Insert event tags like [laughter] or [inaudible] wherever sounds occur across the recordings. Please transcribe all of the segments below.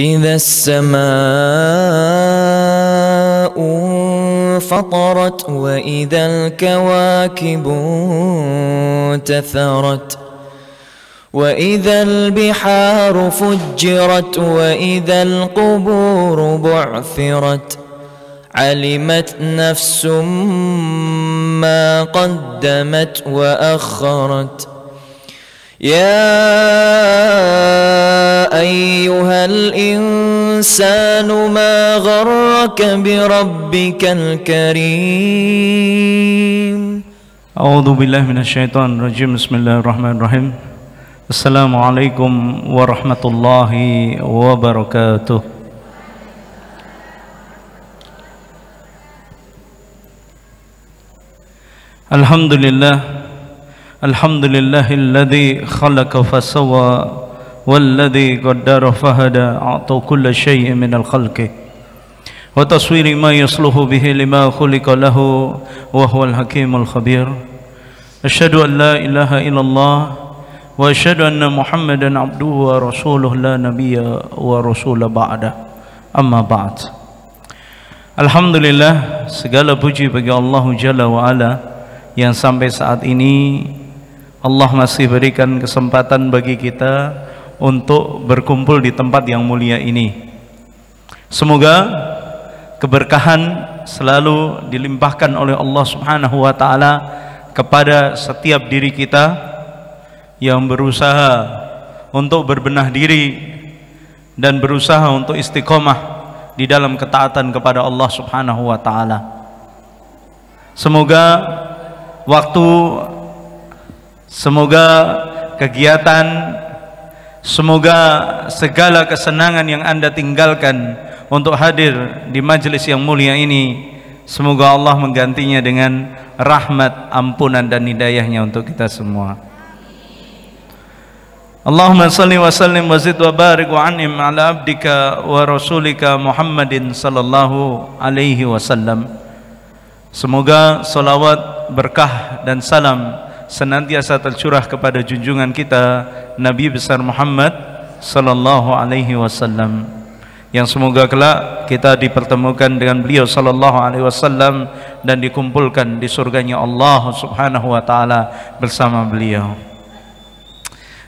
إذا السماء انفطرت وإذا الكواكب انتثرت وإذا البحار فجرت وإذا القبور بعثرت علمت نفس ما قدمت وأخرت يا أيها الإنسان ما غرك بربك الكريم أعوذ بالله من الشيطان الرجيم بسم الله الرحمن الرحيم السلام عليكم ورحمة الله وبركاته الحمد لله الحمد لله الذي خلق فسوى والذي قدر فهدى أعطى كل شيء من الخلق وتصوير ما يصلح به لما خلق له وهو الحكيم الخبير أشهد أن لا إله إلا الله وأشهد أن محمدا عبده ورسوله لا نبي ورسول بعده أما بعد Alhamdulillah segala puji bagi Allah Jalla wa ala yang sampai saat ini Allah masih berikan kesempatan bagi kita untuk berkumpul di tempat yang mulia ini. Semoga keberkahan selalu dilimpahkan oleh Allah Subhanahu wa taala kepada setiap diri kita yang berusaha untuk berbenah diri dan berusaha untuk istiqomah di dalam ketaatan kepada Allah Subhanahu wa taala. Semoga waktu Semoga kegiatan, semoga segala kesenangan yang Anda tinggalkan untuk hadir di majelis yang mulia ini, semoga Allah menggantinya dengan rahmat, ampunan dan hidayahnya untuk kita semua. Allahumma salli wa sallim wa zid wa barik wa an'im ala abdika wa rasulika Muhammadin sallallahu alaihi wasallam. Semoga salawat, berkah dan salam senantiasa tercurah kepada junjungan kita Nabi besar Muhammad sallallahu alaihi wasallam yang semoga kelak kita dipertemukan dengan beliau sallallahu alaihi wasallam dan dikumpulkan di surganya Allah Subhanahu wa taala bersama beliau.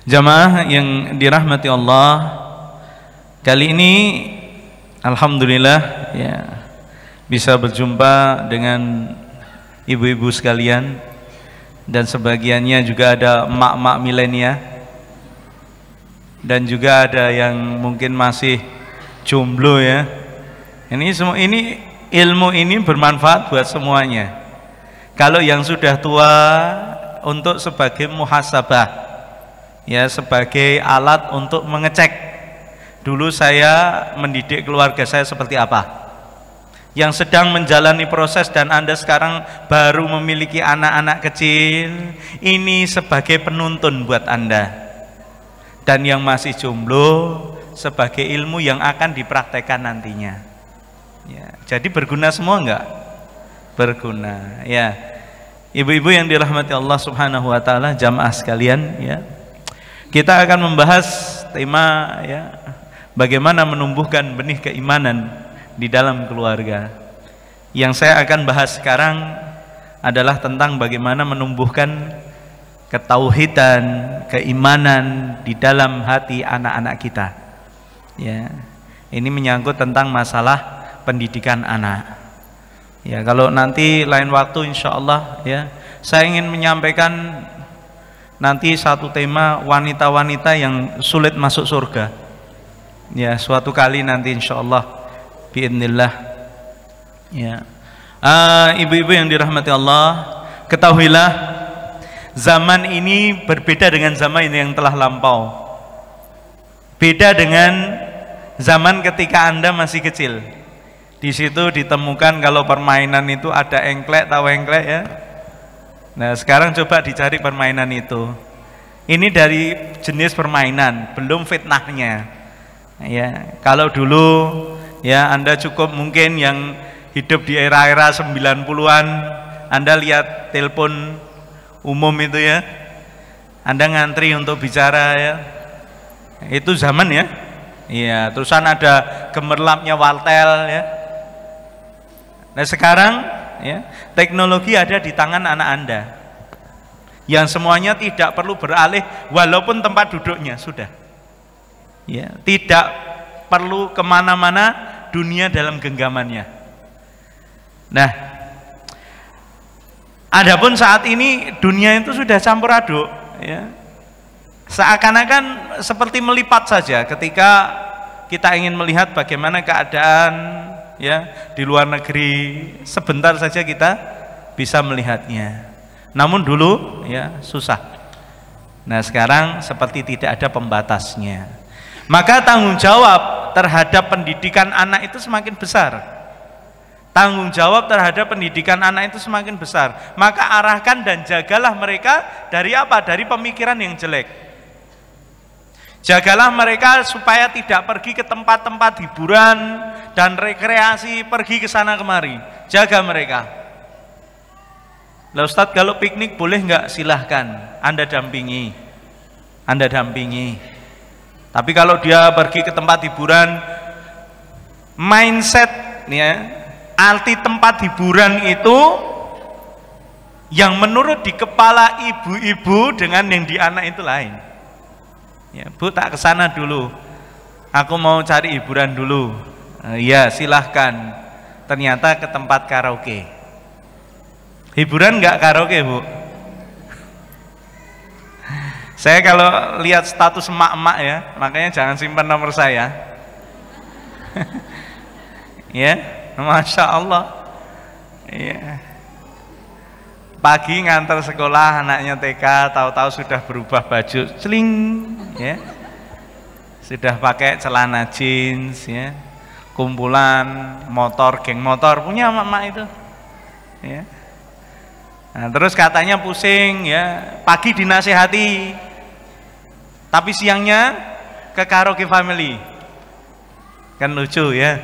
Jamaah yang dirahmati Allah, kali ini alhamdulillah ya bisa berjumpa dengan ibu-ibu sekalian dan sebagiannya juga ada mak-mak milenial dan juga ada yang mungkin masih jomblo ya. Ini semua ini ilmu ini bermanfaat buat semuanya. Kalau yang sudah tua untuk sebagai muhasabah ya sebagai alat untuk mengecek dulu saya mendidik keluarga saya seperti apa yang sedang menjalani proses dan Anda sekarang baru memiliki anak-anak kecil, ini sebagai penuntun buat Anda. Dan yang masih jomblo sebagai ilmu yang akan dipraktekkan nantinya. Ya, jadi berguna semua enggak? Berguna. Ya. Ibu-ibu yang dirahmati Allah Subhanahu wa taala, jamaah sekalian, ya. Kita akan membahas tema ya bagaimana menumbuhkan benih keimanan di dalam keluarga. Yang saya akan bahas sekarang adalah tentang bagaimana menumbuhkan ketauhidan, keimanan di dalam hati anak-anak kita. Ya. Ini menyangkut tentang masalah pendidikan anak. Ya, kalau nanti lain waktu insya Allah ya, saya ingin menyampaikan nanti satu tema wanita-wanita yang sulit masuk surga. Ya, suatu kali nanti insya Allah biidznillah ya ah, ibu-ibu uh, yang dirahmati Allah ketahuilah zaman ini berbeda dengan zaman ini yang telah lampau beda dengan zaman ketika anda masih kecil di situ ditemukan kalau permainan itu ada engklek tahu engklek ya nah sekarang coba dicari permainan itu ini dari jenis permainan belum fitnahnya ya kalau dulu ya Anda cukup mungkin yang hidup di era-era 90-an Anda lihat telepon umum itu ya Anda ngantri untuk bicara ya itu zaman ya iya terusan ada gemerlapnya waltel ya nah sekarang ya teknologi ada di tangan anak Anda yang semuanya tidak perlu beralih walaupun tempat duduknya sudah ya tidak perlu kemana-mana dunia dalam genggamannya. Nah, adapun saat ini dunia itu sudah campur aduk, ya. seakan-akan seperti melipat saja ketika kita ingin melihat bagaimana keadaan ya di luar negeri sebentar saja kita bisa melihatnya. Namun dulu ya susah. Nah sekarang seperti tidak ada pembatasnya. Maka tanggung jawab terhadap pendidikan anak itu semakin besar. Tanggung jawab terhadap pendidikan anak itu semakin besar. Maka arahkan dan jagalah mereka dari apa? Dari pemikiran yang jelek. Jagalah mereka supaya tidak pergi ke tempat-tempat hiburan dan rekreasi, pergi ke sana kemari. Jaga mereka. Lah Ustadz kalau piknik boleh nggak? Silahkan. Anda dampingi. Anda dampingi. Tapi kalau dia pergi ke tempat hiburan, mindset ya, arti tempat hiburan itu yang menurut di kepala ibu-ibu dengan yang di anak itu lain. Ya, bu tak sana dulu, aku mau cari hiburan dulu. Eh, iya, silahkan. Ternyata ke tempat karaoke. Hiburan nggak karaoke, Bu? Saya kalau lihat status emak-emak ya, makanya jangan simpan nomor saya. [laughs] ya, masya Allah. Ya. Pagi ngantar sekolah anaknya TK, tahu-tahu sudah berubah baju, celing, ya. Sudah pakai celana jeans, ya. Kumpulan motor, geng motor punya emak-emak itu. Ya. Nah, terus katanya pusing, ya. Pagi dinasehati, tapi siangnya ke karaoke family. Kan lucu ya.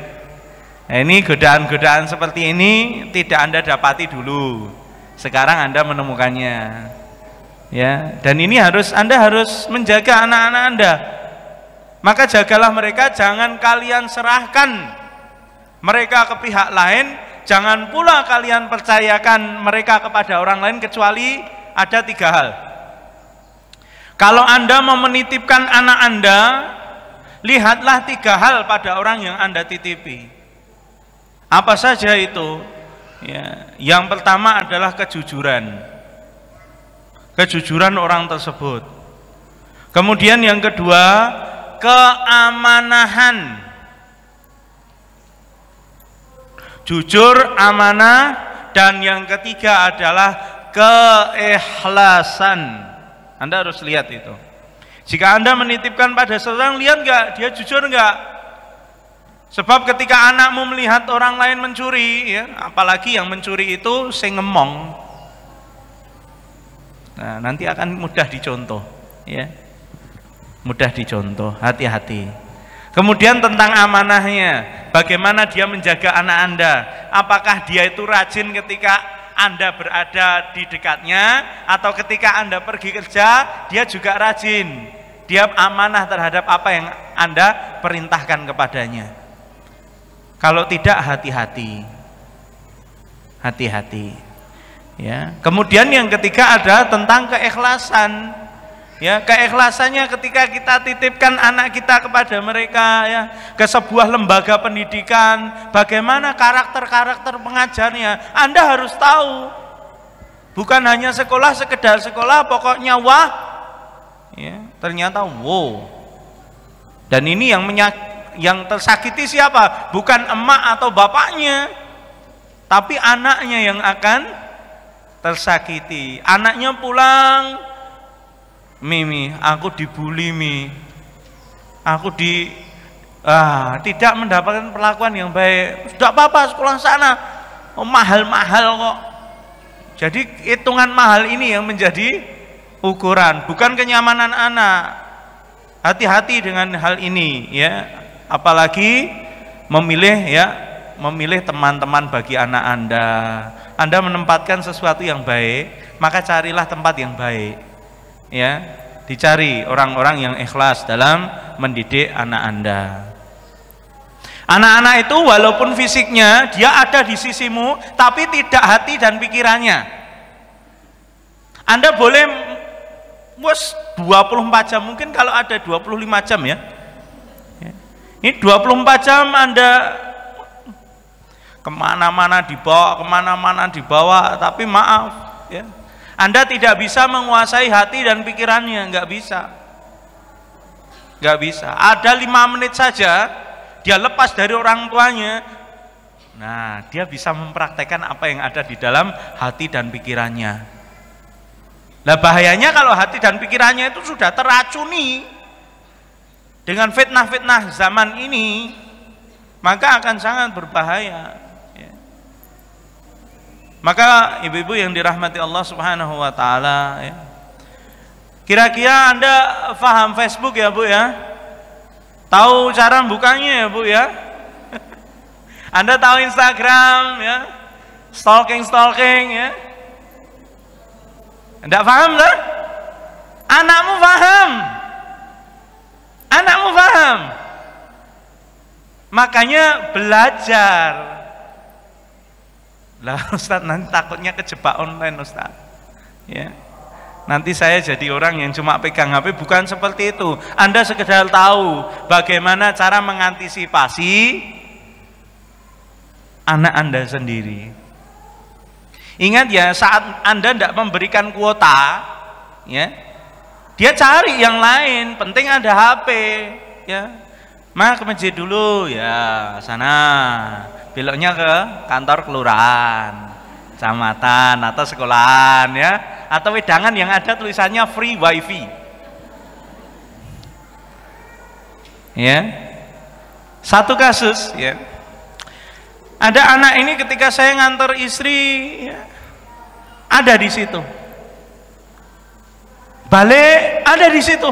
Nah, ini godaan-godaan seperti ini tidak Anda dapati dulu. Sekarang Anda menemukannya. Ya, dan ini harus Anda harus menjaga anak-anak Anda. Maka jagalah mereka jangan kalian serahkan mereka ke pihak lain, jangan pula kalian percayakan mereka kepada orang lain kecuali ada tiga hal. Kalau Anda mau menitipkan anak Anda, lihatlah tiga hal pada orang yang Anda titipi. Apa saja itu? Ya, yang pertama adalah kejujuran. Kejujuran orang tersebut. Kemudian yang kedua, keamanahan. Jujur, amanah, dan yang ketiga adalah keikhlasan anda harus lihat itu. Jika Anda menitipkan pada seorang, lihat nggak dia jujur nggak? Sebab ketika anakmu melihat orang lain mencuri, ya, apalagi yang mencuri itu sing ngemong. Nah, nanti akan mudah dicontoh, ya. Mudah dicontoh, hati-hati. Kemudian tentang amanahnya, bagaimana dia menjaga anak Anda? Apakah dia itu rajin ketika anda berada di dekatnya atau ketika Anda pergi kerja, dia juga rajin. Dia amanah terhadap apa yang Anda perintahkan kepadanya. Kalau tidak hati-hati. Hati-hati. Ya. Kemudian yang ketiga ada tentang keikhlasan ya keikhlasannya ketika kita titipkan anak kita kepada mereka ya ke sebuah lembaga pendidikan bagaimana karakter-karakter pengajarnya Anda harus tahu bukan hanya sekolah sekedar sekolah pokoknya wah ya ternyata wow dan ini yang menyak yang tersakiti siapa bukan emak atau bapaknya tapi anaknya yang akan tersakiti anaknya pulang Mimi, aku dibully Mi. Aku di ah, tidak mendapatkan perlakuan yang baik. Tidak apa-apa sekolah sana. Oh, mahal-mahal oh, kok. Jadi hitungan mahal ini yang menjadi ukuran, bukan kenyamanan anak. Hati-hati dengan hal ini ya. Apalagi memilih ya, memilih teman-teman bagi anak Anda. Anda menempatkan sesuatu yang baik, maka carilah tempat yang baik ya dicari orang-orang yang ikhlas dalam mendidik anak Anda. Anak-anak itu walaupun fisiknya dia ada di sisimu, tapi tidak hati dan pikirannya. Anda boleh bos 24 jam mungkin kalau ada 25 jam ya. Ini 24 jam Anda kemana-mana dibawa, kemana-mana dibawa, tapi maaf ya anda tidak bisa menguasai hati dan pikirannya, nggak bisa. Nggak bisa. Ada lima menit saja, dia lepas dari orang tuanya. Nah, dia bisa mempraktekkan apa yang ada di dalam hati dan pikirannya. Nah bahayanya kalau hati dan pikirannya itu sudah teracuni dengan fitnah-fitnah zaman ini, maka akan sangat berbahaya. Maka ibu-ibu yang dirahmati Allah Subhanahu wa taala ya. Kira-kira Anda paham Facebook ya, Bu ya? Tahu cara bukanya ya, Bu ya? [laughs] anda tahu Instagram ya? Stalking stalking ya? Anda paham lah? Anakmu paham. Anakmu paham. Makanya belajar lah [laughs] Ustaz nanti takutnya kejebak online Ustaz. Ya. Nanti saya jadi orang yang cuma pegang HP bukan seperti itu. Anda sekedar tahu bagaimana cara mengantisipasi anak Anda sendiri. Ingat ya saat Anda tidak memberikan kuota, ya dia cari yang lain. Penting ada HP, ya. Ma ke masjid dulu ya sana beloknya ke kantor kelurahan, kecamatan atau sekolahan ya, atau wedangan yang ada tulisannya free wifi. Ya. Satu kasus ya. Ada anak ini ketika saya ngantor istri ya, ada di situ. Balik ada di situ.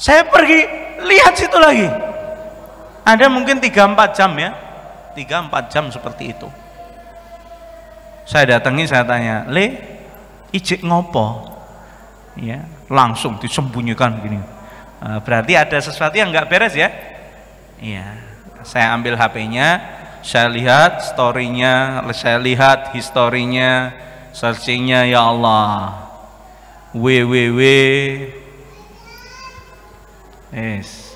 Saya pergi lihat situ lagi. Ada mungkin 3-4 jam ya 3-4 jam seperti itu saya datangi saya tanya le ijik ngopo ya langsung disembunyikan begini e, berarti ada sesuatu yang nggak beres ya iya saya ambil HP-nya saya lihat story saya lihat historinya searching ya Allah www es,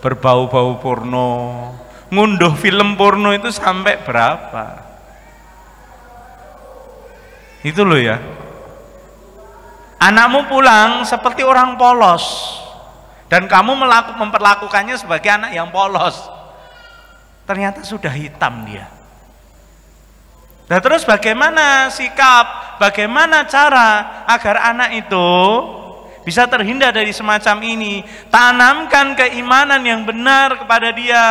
berbau-bau porno ngunduh film porno itu sampai berapa itu loh ya anakmu pulang seperti orang polos dan kamu melaku, memperlakukannya sebagai anak yang polos ternyata sudah hitam dia nah terus bagaimana sikap bagaimana cara agar anak itu bisa terhindar dari semacam ini tanamkan keimanan yang benar kepada dia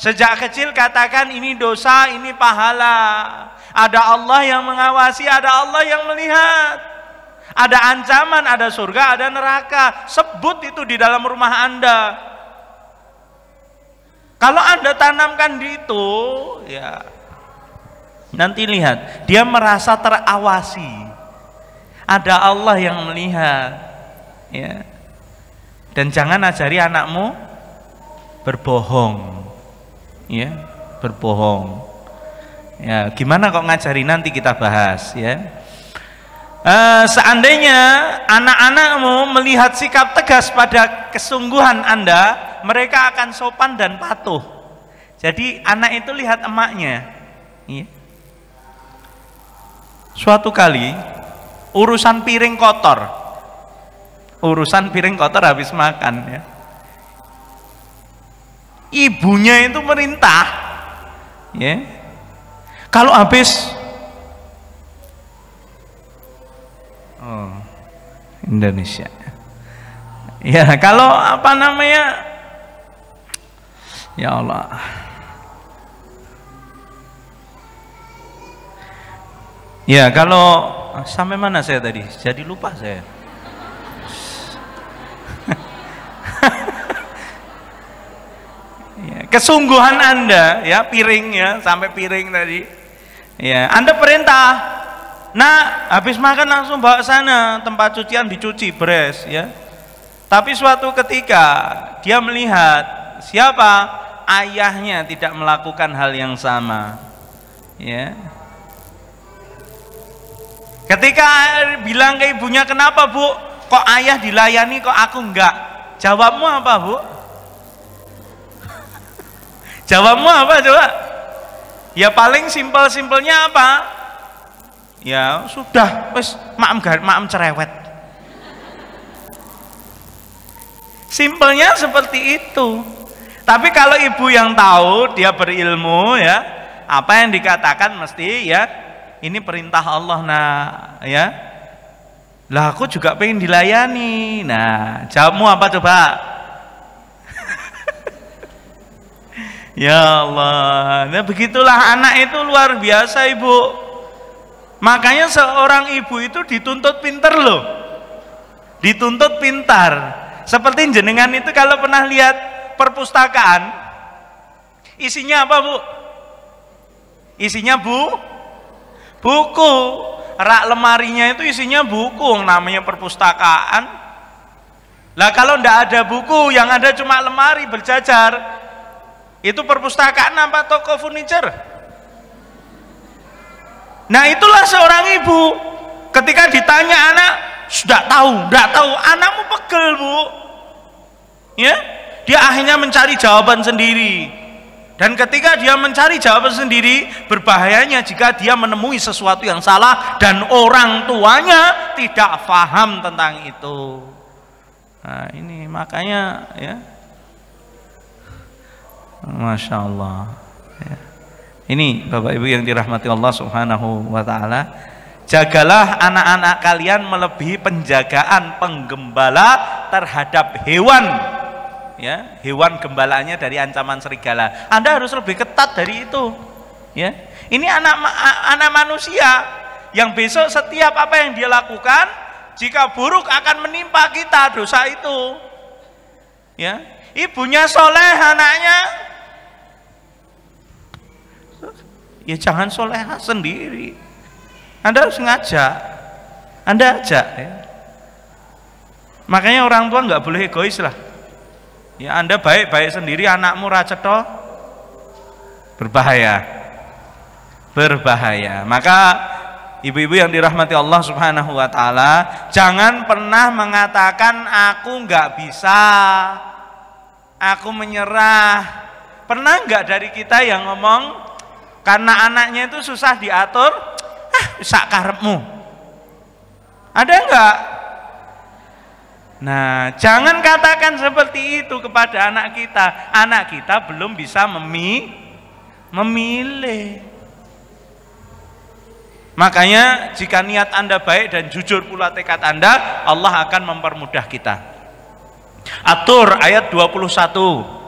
Sejak kecil katakan ini dosa, ini pahala. Ada Allah yang mengawasi, ada Allah yang melihat. Ada ancaman, ada surga, ada neraka. Sebut itu di dalam rumah Anda. Kalau Anda tanamkan di itu, ya nanti lihat, dia merasa terawasi. Ada Allah yang melihat. Ya. Dan jangan ajari anakmu berbohong ya berbohong ya gimana kok ngajari nanti kita bahas ya e, seandainya anak-anakmu melihat sikap tegas pada kesungguhan Anda, mereka akan sopan dan patuh. Jadi anak itu lihat emaknya. ya. Suatu kali urusan piring kotor, urusan piring kotor habis makan ya ibunya itu merintah ya kalau habis oh, Indonesia ya kalau apa namanya ya Allah ya kalau sampai mana saya tadi jadi lupa saya kesungguhan Anda ya piring ya sampai piring tadi ya Anda perintah nah habis makan langsung bawa sana tempat cucian dicuci beres ya tapi suatu ketika dia melihat siapa ayahnya tidak melakukan hal yang sama ya ketika bilang ke ibunya kenapa bu kok ayah dilayani kok aku enggak jawabmu apa bu Jawabmu apa coba? Ya paling simpel-simpelnya apa? Ya sudah, wes maem maem cerewet. Simpelnya seperti itu. Tapi kalau ibu yang tahu, dia berilmu ya, apa yang dikatakan mesti ya ini perintah Allah nah ya. Lah aku juga pengen dilayani. Nah, jawabmu apa coba? Ya Allah, nah, begitulah anak itu luar biasa ibu. Makanya seorang ibu itu dituntut pinter loh, dituntut pintar. Seperti jenengan itu kalau pernah lihat perpustakaan, isinya apa bu? Isinya bu, buku. Rak lemarinya itu isinya buku, namanya perpustakaan. Lah kalau ndak ada buku, yang ada cuma lemari berjajar, itu perpustakaan apa toko furniture? Nah itulah seorang ibu ketika ditanya anak sudah tahu, tidak tahu anakmu pegel bu, ya dia akhirnya mencari jawaban sendiri. Dan ketika dia mencari jawaban sendiri, berbahayanya jika dia menemui sesuatu yang salah dan orang tuanya tidak paham tentang itu. Nah, ini makanya ya Masya Allah. Ya. Ini Bapak Ibu yang dirahmati Allah Subhanahu wa Ta'ala. Jagalah anak-anak kalian melebihi penjagaan penggembala terhadap hewan. Ya, hewan gembalanya dari ancaman serigala. Anda harus lebih ketat dari itu. Ya. Ini anak anak manusia yang besok setiap apa yang dia lakukan jika buruk akan menimpa kita dosa itu. Ya. Ibunya soleh, anaknya ya jangan soleha sendiri anda harus ngajak anda ajak ya makanya orang tua nggak boleh egois lah ya anda baik-baik sendiri anakmu racetol berbahaya berbahaya maka ibu-ibu yang dirahmati Allah subhanahu wa ta'ala jangan pernah mengatakan aku nggak bisa aku menyerah pernah nggak dari kita yang ngomong karena anaknya itu susah diatur ah sak karepmu ada enggak Nah, jangan katakan seperti itu kepada anak kita. Anak kita belum bisa memi memilih. Makanya jika niat Anda baik dan jujur pula tekad Anda, Allah akan mempermudah kita. Atur ayat 21.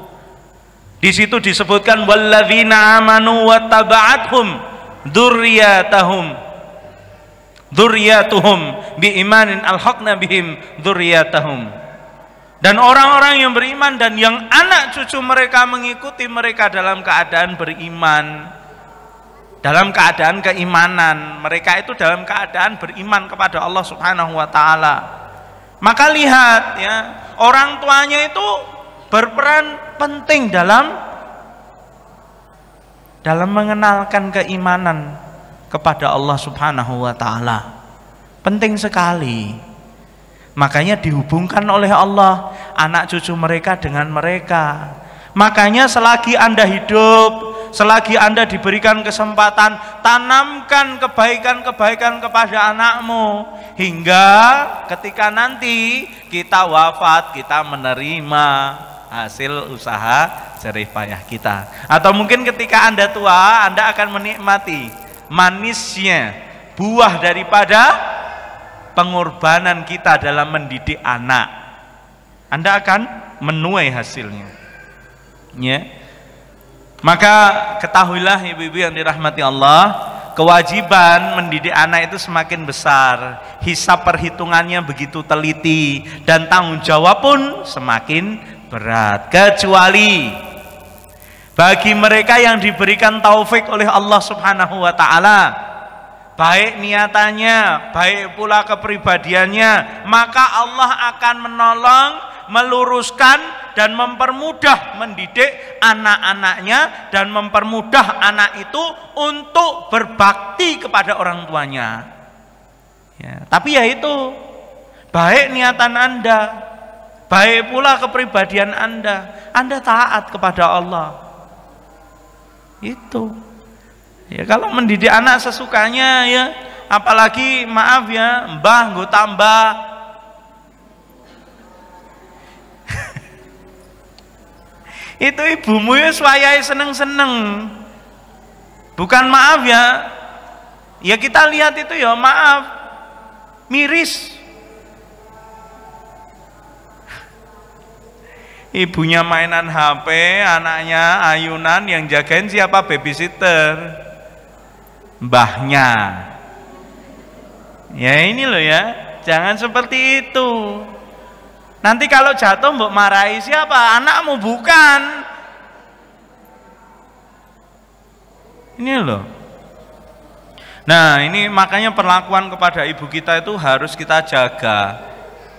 Di situ disebutkan walladzina amanu wattaba'athum dzurriyyatahum dzurriyyatuhum biimanin alhaqna bihim dzurriyyatahum. Dan orang-orang yang beriman dan yang anak cucu mereka mengikuti mereka dalam keadaan beriman. Dalam keadaan keimanan, mereka itu dalam keadaan beriman kepada Allah Subhanahu wa taala. Maka lihat ya, orang tuanya itu berperan penting dalam dalam mengenalkan keimanan kepada Allah Subhanahu wa taala. Penting sekali. Makanya dihubungkan oleh Allah anak cucu mereka dengan mereka. Makanya selagi Anda hidup, selagi Anda diberikan kesempatan, tanamkan kebaikan-kebaikan kepada anakmu hingga ketika nanti kita wafat, kita menerima hasil usaha jerih payah kita. Atau mungkin ketika Anda tua, Anda akan menikmati manisnya buah daripada pengorbanan kita dalam mendidik anak. Anda akan menuai hasilnya. Ya. Maka ketahuilah ibu-ibu yang dirahmati Allah, kewajiban mendidik anak itu semakin besar hisap perhitungannya begitu teliti dan tanggung jawab pun semakin berat kecuali bagi mereka yang diberikan taufik oleh Allah Subhanahu wa taala baik niatannya baik pula kepribadiannya maka Allah akan menolong meluruskan dan mempermudah mendidik anak-anaknya dan mempermudah anak itu untuk berbakti kepada orang tuanya ya, tapi ya itu baik niatan anda Baik pula kepribadian Anda. Anda taat kepada Allah. Itu. Ya kalau mendidik anak sesukanya ya, apalagi maaf ya, mbah gue tambah. [laughs] itu ibumu ya swayai seneng-seneng. Bukan maaf ya. Ya kita lihat itu ya, maaf. Miris ibunya mainan HP, anaknya ayunan, yang jagain siapa? Babysitter. Mbahnya. Ya ini loh ya, jangan seperti itu. Nanti kalau jatuh mbok marahi siapa? Anakmu bukan. Ini loh. Nah, ini makanya perlakuan kepada ibu kita itu harus kita jaga.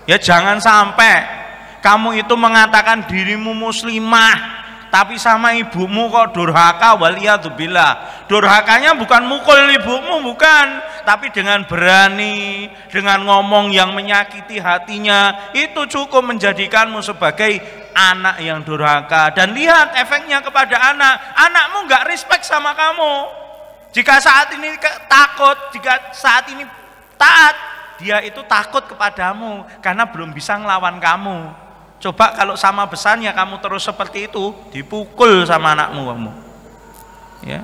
Ya jangan sampai kamu itu mengatakan dirimu muslimah tapi sama ibumu kok durhaka waliyadubillah durhakanya bukan mukul ibumu bukan tapi dengan berani dengan ngomong yang menyakiti hatinya itu cukup menjadikanmu sebagai anak yang durhaka dan lihat efeknya kepada anak anakmu nggak respect sama kamu jika saat ini takut jika saat ini taat dia itu takut kepadamu karena belum bisa ngelawan kamu Coba kalau sama besarnya kamu terus seperti itu, dipukul sama anakmu kamu. Ya.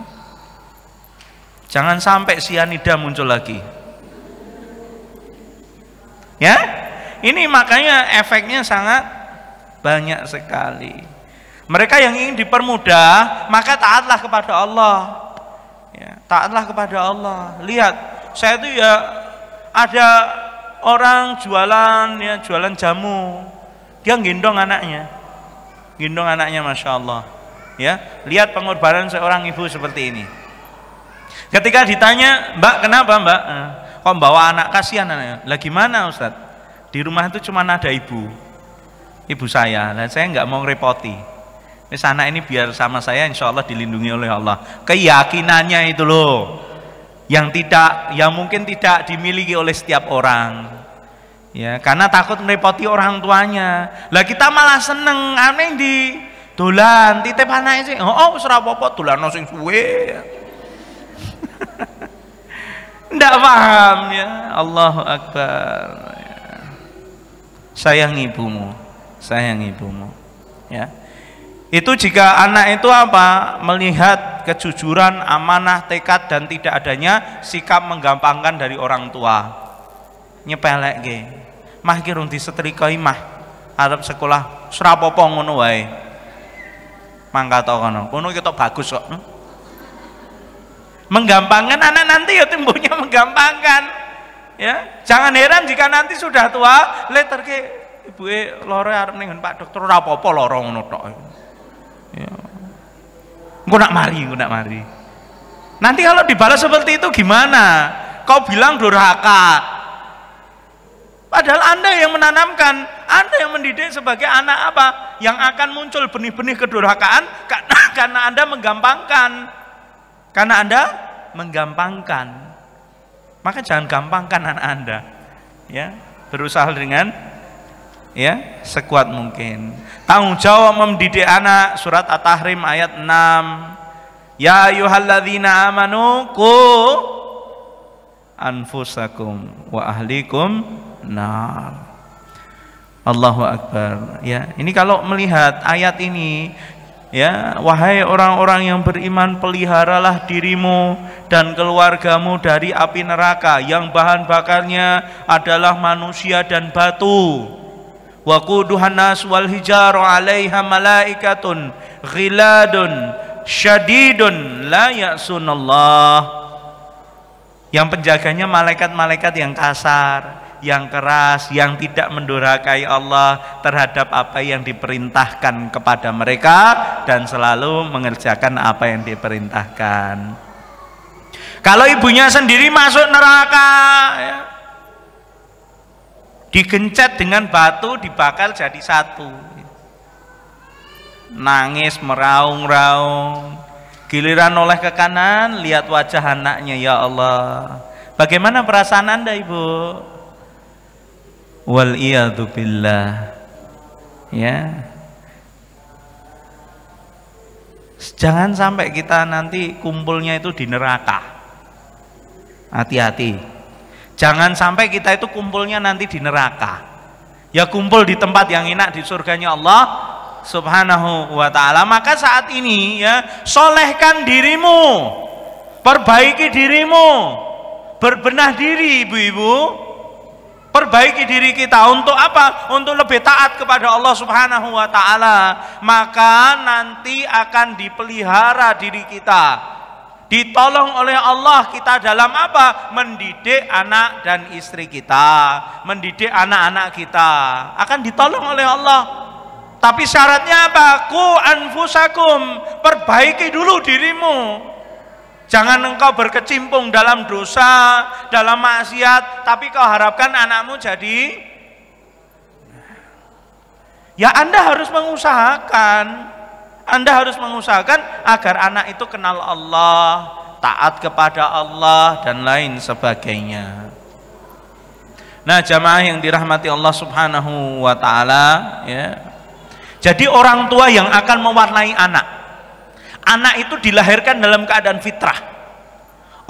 Jangan sampai sianida muncul lagi. Ya. Ini makanya efeknya sangat banyak sekali. Mereka yang ingin dipermudah, maka taatlah kepada Allah. Ya, taatlah kepada Allah. Lihat, saya itu ya ada orang jualan ya jualan jamu yang gendong anaknya gendong anaknya masya Allah ya lihat pengorbanan seorang ibu seperti ini ketika ditanya mbak kenapa mbak eh, kok bawa anak kasihan anaknya lagi mana Ustaz di rumah itu cuma ada ibu ibu saya dan saya nggak mau repoti di anak ini biar sama saya insya Allah dilindungi oleh Allah keyakinannya itu loh yang tidak yang mungkin tidak dimiliki oleh setiap orang ya karena takut merepoti orang tuanya lah kita malah seneng aneh di dolan titip anak sih oh, oh serapopo dolan nosing suwe [laughs] ndak paham ya Allah Akbar sayang ibumu sayang ibumu ya itu jika anak itu apa melihat kejujuran amanah tekad dan tidak adanya sikap menggampangkan dari orang tua ge. Mah ki rung disetrikai mah arep sekolah serapopo ngono wae. Mangkat kono. Kono kita bagus kok. Hmm? Menggampangkan anak nanti ya timbunya menggampangkan. Ya, jangan heran jika nanti sudah tua, letter ke ibuke lara arep ning Pak dokter ora lorong apa lara ngono tok. Ya. Engko nak mari, engko nak mari. Nanti kalau dibalas seperti itu gimana? Kau bilang durhaka, Padahal Anda yang menanamkan, Anda yang mendidik sebagai anak apa? Yang akan muncul benih-benih kedurhakaan [laughs] karena, karena Anda menggampangkan. Karena Anda menggampangkan. Maka jangan gampangkan anak Anda. Ya, berusaha dengan ya sekuat mungkin. Tanggung jawab mendidik anak surat At-Tahrim ayat 6. Ya ayuhalladzina amanu anfusakum wa ahlikum nar. Allahu akbar ya. Ini kalau melihat ayat ini ya, wahai orang-orang yang beriman peliharalah dirimu dan keluargamu dari api neraka yang bahan bakarnya adalah manusia dan batu. Wa quduhan nas wal hijaru 'alaiha malaikatun ghiladun syadidun la ya'sunallah yang penjaganya malaikat-malaikat yang kasar, yang keras, yang tidak mendurakai Allah terhadap apa yang diperintahkan kepada mereka dan selalu mengerjakan apa yang diperintahkan. Kalau ibunya sendiri masuk neraka, ya. digencet dengan batu, dibakar jadi satu. Nangis meraung-raung, Giliran oleh ke kanan, lihat wajah anaknya, ya Allah. Bagaimana perasaan Anda, Ibu? Wal iyadu billah. Ya. Jangan sampai kita nanti kumpulnya itu di neraka. Hati-hati. Jangan sampai kita itu kumpulnya nanti di neraka. Ya kumpul di tempat yang enak di surganya Allah, Subhanahu wa taala. Maka saat ini ya, solehkan dirimu. Perbaiki dirimu. Berbenah diri ibu-ibu. Perbaiki diri kita untuk apa? Untuk lebih taat kepada Allah Subhanahu wa taala. Maka nanti akan dipelihara diri kita. Ditolong oleh Allah kita dalam apa? Mendidik anak dan istri kita, mendidik anak-anak kita. Akan ditolong oleh Allah. Tapi syaratnya apa? Ku anfusakum, perbaiki dulu dirimu. Jangan engkau berkecimpung dalam dosa, dalam maksiat, tapi kau harapkan anakmu jadi Ya Anda harus mengusahakan. Anda harus mengusahakan agar anak itu kenal Allah, taat kepada Allah dan lain sebagainya. Nah, jamaah yang dirahmati Allah Subhanahu wa taala, ya, jadi orang tua yang akan mewarnai anak. Anak itu dilahirkan dalam keadaan fitrah.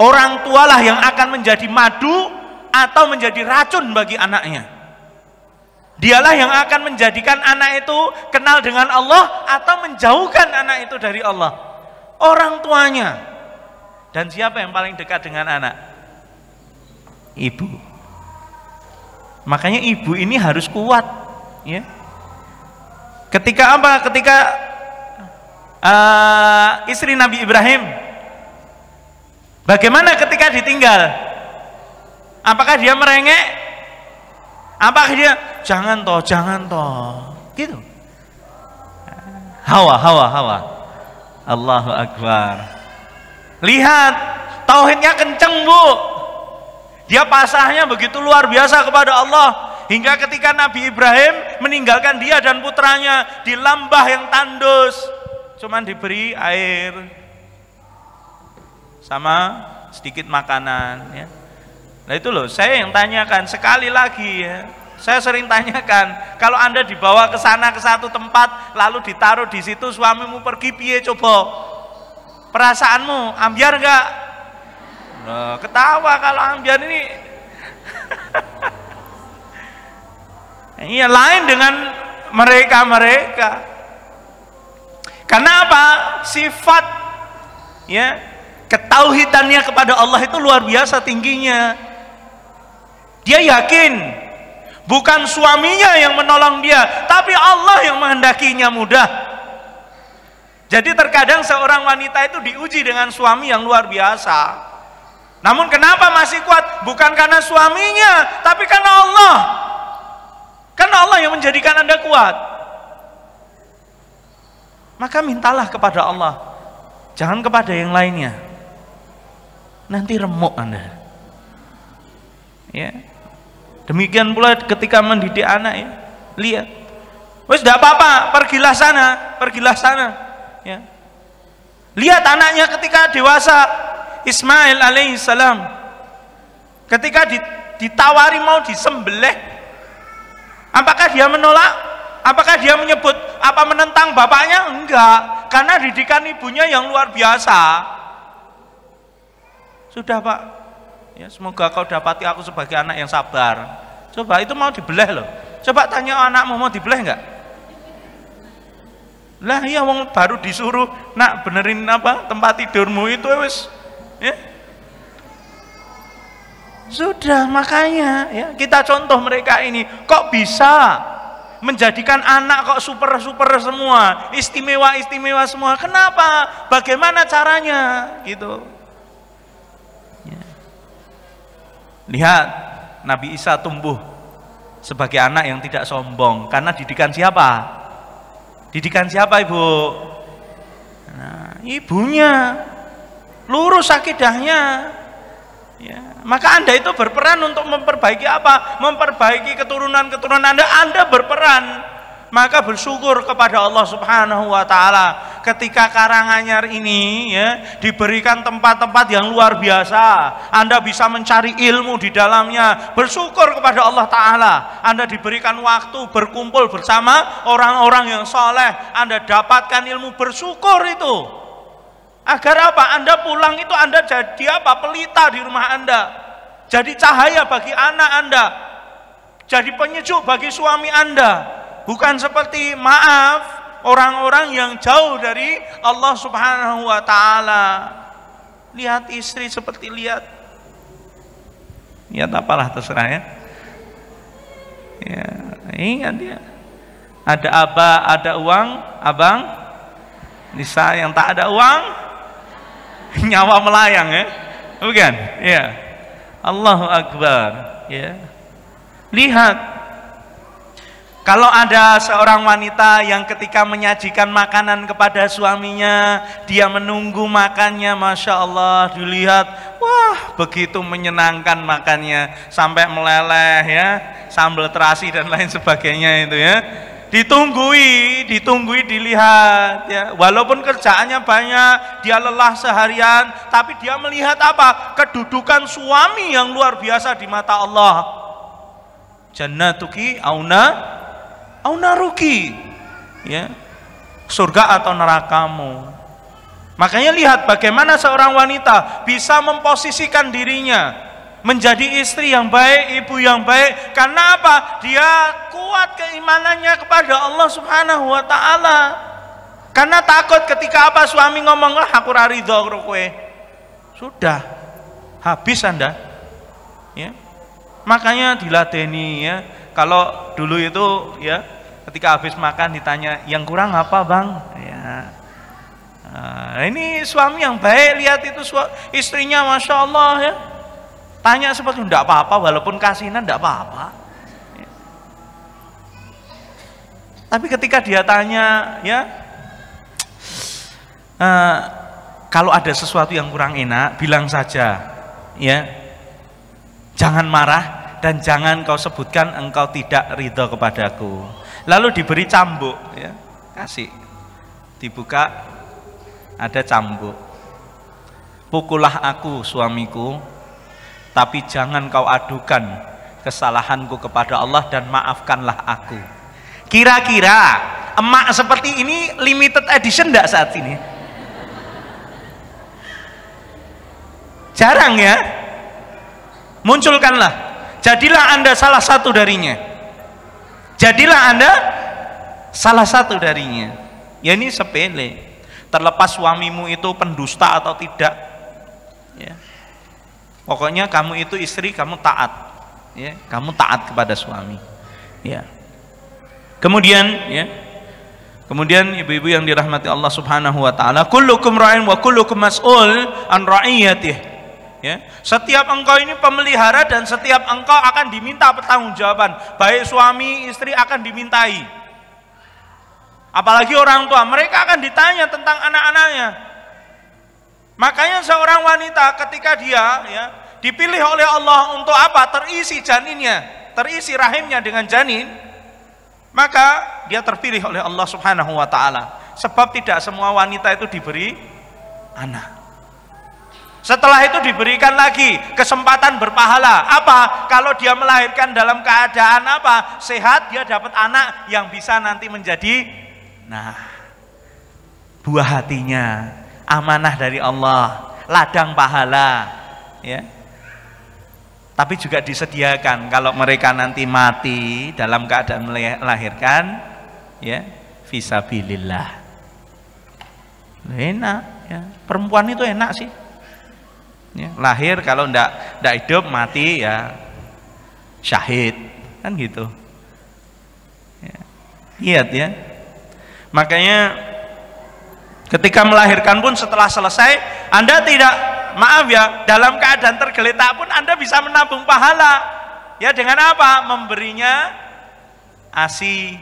Orang tualah yang akan menjadi madu atau menjadi racun bagi anaknya. Dialah yang akan menjadikan anak itu kenal dengan Allah atau menjauhkan anak itu dari Allah. Orang tuanya. Dan siapa yang paling dekat dengan anak? Ibu. Makanya ibu ini harus kuat, ya. Ketika apa? Ketika uh, istri Nabi Ibrahim. Bagaimana ketika ditinggal? Apakah dia merengek? Apakah dia jangan toh, jangan toh, gitu? Hawa, hawa, hawa. Allahu Akbar. Lihat, tauhidnya kenceng bu. Dia pasahnya begitu luar biasa kepada Allah Hingga ketika Nabi Ibrahim meninggalkan dia dan putranya di lembah yang tandus, cuman diberi air sama sedikit makanan ya. Nah itu loh, saya yang tanyakan sekali lagi ya. Saya sering tanyakan, kalau Anda dibawa ke sana ke satu tempat lalu ditaruh di situ suamimu pergi piye coba? Perasaanmu ambiar enggak? Nah, ketawa kalau ambiar ini [laughs] Iya lain dengan mereka-mereka. Karena apa? Sifat ya ketauhidannya kepada Allah itu luar biasa tingginya. Dia yakin bukan suaminya yang menolong dia, tapi Allah yang menghendakinya mudah. Jadi terkadang seorang wanita itu diuji dengan suami yang luar biasa. Namun kenapa masih kuat? Bukan karena suaminya, tapi karena Allah karena Allah yang menjadikan Anda kuat. Maka mintalah kepada Allah. Jangan kepada yang lainnya. Nanti remuk Anda. Ya. Demikian pula ketika mendidik anak ya. Lihat. Wes tidak apa-apa, pergilah sana, pergilah sana. Ya. Lihat anaknya ketika dewasa Ismail alaihissalam ketika ditawari mau disembelih Apakah dia menolak? Apakah dia menyebut apa menentang bapaknya? Enggak, karena didikan ibunya yang luar biasa. Sudah pak, ya, semoga kau dapati aku sebagai anak yang sabar. Coba itu mau dibelah loh. Coba tanya anakmu mau dibelah enggak? Lah iya wong baru disuruh nak benerin apa tempat tidurmu itu wes ya sudah makanya ya, kita contoh mereka ini kok bisa menjadikan anak kok super-super semua, istimewa-istimewa semua. Kenapa? Bagaimana caranya? Gitu. Ya. Lihat Nabi Isa tumbuh sebagai anak yang tidak sombong karena didikan siapa? Didikan siapa, Ibu? Nah, ibunya. Lurus akidahnya Ya, maka Anda itu berperan untuk memperbaiki apa? Memperbaiki keturunan-keturunan Anda. Anda berperan. Maka bersyukur kepada Allah Subhanahu wa taala ketika Karanganyar ini ya diberikan tempat-tempat yang luar biasa. Anda bisa mencari ilmu di dalamnya. Bersyukur kepada Allah taala. Anda diberikan waktu berkumpul bersama orang-orang yang soleh Anda dapatkan ilmu bersyukur itu. Agar apa? Anda pulang itu Anda jadi apa? Pelita di rumah Anda. Jadi cahaya bagi anak Anda. Jadi penyejuk bagi suami Anda. Bukan seperti maaf orang-orang yang jauh dari Allah Subhanahu wa taala. Lihat istri seperti lihat lihat apalah terserah ya. Ya, ingat ya Ada abah ada uang, abang, Nisa yang tak ada uang, [laughs] nyawa melayang ya bukan ya Allahu Akbar ya lihat kalau ada seorang wanita yang ketika menyajikan makanan kepada suaminya dia menunggu makannya Masya Allah dilihat wah begitu menyenangkan makannya sampai meleleh ya sambal terasi dan lain sebagainya itu ya Ditunggui, ditunggui dilihat ya. Walaupun kerjaannya banyak, dia lelah seharian, tapi dia melihat apa? Kedudukan suami yang luar biasa di mata Allah. tuki auna auna ruki. Ya. Surga atau nerakamu. Makanya lihat bagaimana seorang wanita bisa memposisikan dirinya menjadi istri yang baik, ibu yang baik. Karena apa? Dia kuat keimanannya kepada Allah Subhanahu wa taala. Karena takut ketika apa suami ngomong, "Ah, aku ra ridho karo Sudah habis Anda. Ya. Makanya dilateni ya. Kalau dulu itu ya ketika habis makan ditanya, "Yang kurang apa, Bang?" Ya. Nah, ini suami yang baik lihat itu istrinya masya Allah ya Tanya seperti itu tidak apa-apa, walaupun kasihan tidak apa-apa. Ya. Tapi ketika dia tanya, ya, uh, kalau ada sesuatu yang kurang enak, bilang saja, ya, jangan marah dan jangan kau sebutkan engkau tidak ridho kepadaku. Lalu diberi cambuk, ya, kasih, dibuka, ada cambuk. pukullah aku suamiku tapi jangan kau adukan kesalahanku kepada Allah dan maafkanlah aku. Kira-kira emak seperti ini limited edition enggak saat ini? Jarang ya? Munculkanlah. Jadilah Anda salah satu darinya. Jadilah Anda salah satu darinya. Ya ini sepele. Terlepas suamimu itu pendusta atau tidak. Ya Pokoknya kamu itu istri, kamu taat. Ya, kamu taat kepada suami. Ya. Kemudian ya. Kemudian ibu-ibu yang dirahmati Allah Subhanahu wa taala, kullukum ra'in wa kullukum mas'ul an ra'iyatih. Ya. Setiap engkau ini pemelihara dan setiap engkau akan diminta pertanggungjawaban. Baik suami, istri akan dimintai. Apalagi orang tua, mereka akan ditanya tentang anak-anaknya. Makanya seorang wanita ketika dia ya Dipilih oleh Allah untuk apa? Terisi janinnya, terisi rahimnya dengan janin. Maka dia terpilih oleh Allah Subhanahu wa taala. Sebab tidak semua wanita itu diberi anak. Setelah itu diberikan lagi kesempatan berpahala. Apa? Kalau dia melahirkan dalam keadaan apa? Sehat, dia dapat anak yang bisa nanti menjadi nah buah hatinya, amanah dari Allah, ladang pahala, ya tapi juga disediakan kalau mereka nanti mati dalam keadaan melahirkan ya visabilillah enak ya. perempuan itu enak sih ya, lahir kalau ndak ndak hidup mati ya syahid kan gitu ya. lihat ya makanya ketika melahirkan pun setelah selesai anda tidak maaf ya, dalam keadaan tergeletak pun Anda bisa menabung pahala. Ya dengan apa? Memberinya ASI.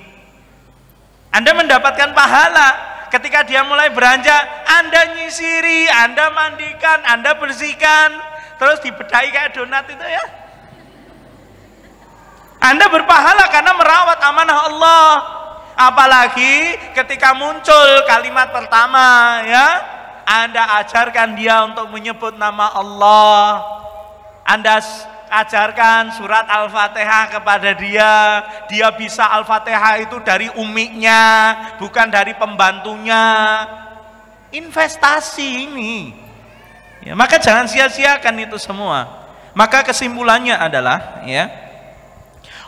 Anda mendapatkan pahala. Ketika dia mulai beranjak, Anda nyisiri, Anda mandikan, Anda bersihkan, terus dibedahi kayak donat itu ya. Anda berpahala karena merawat amanah Allah. Apalagi ketika muncul kalimat pertama ya, anda ajarkan dia untuk menyebut nama Allah. Anda ajarkan surat Al-Fatihah kepada dia. Dia bisa Al-Fatihah itu dari umiknya, bukan dari pembantunya. Investasi ini. Ya, maka jangan sia-siakan itu semua. Maka kesimpulannya adalah ya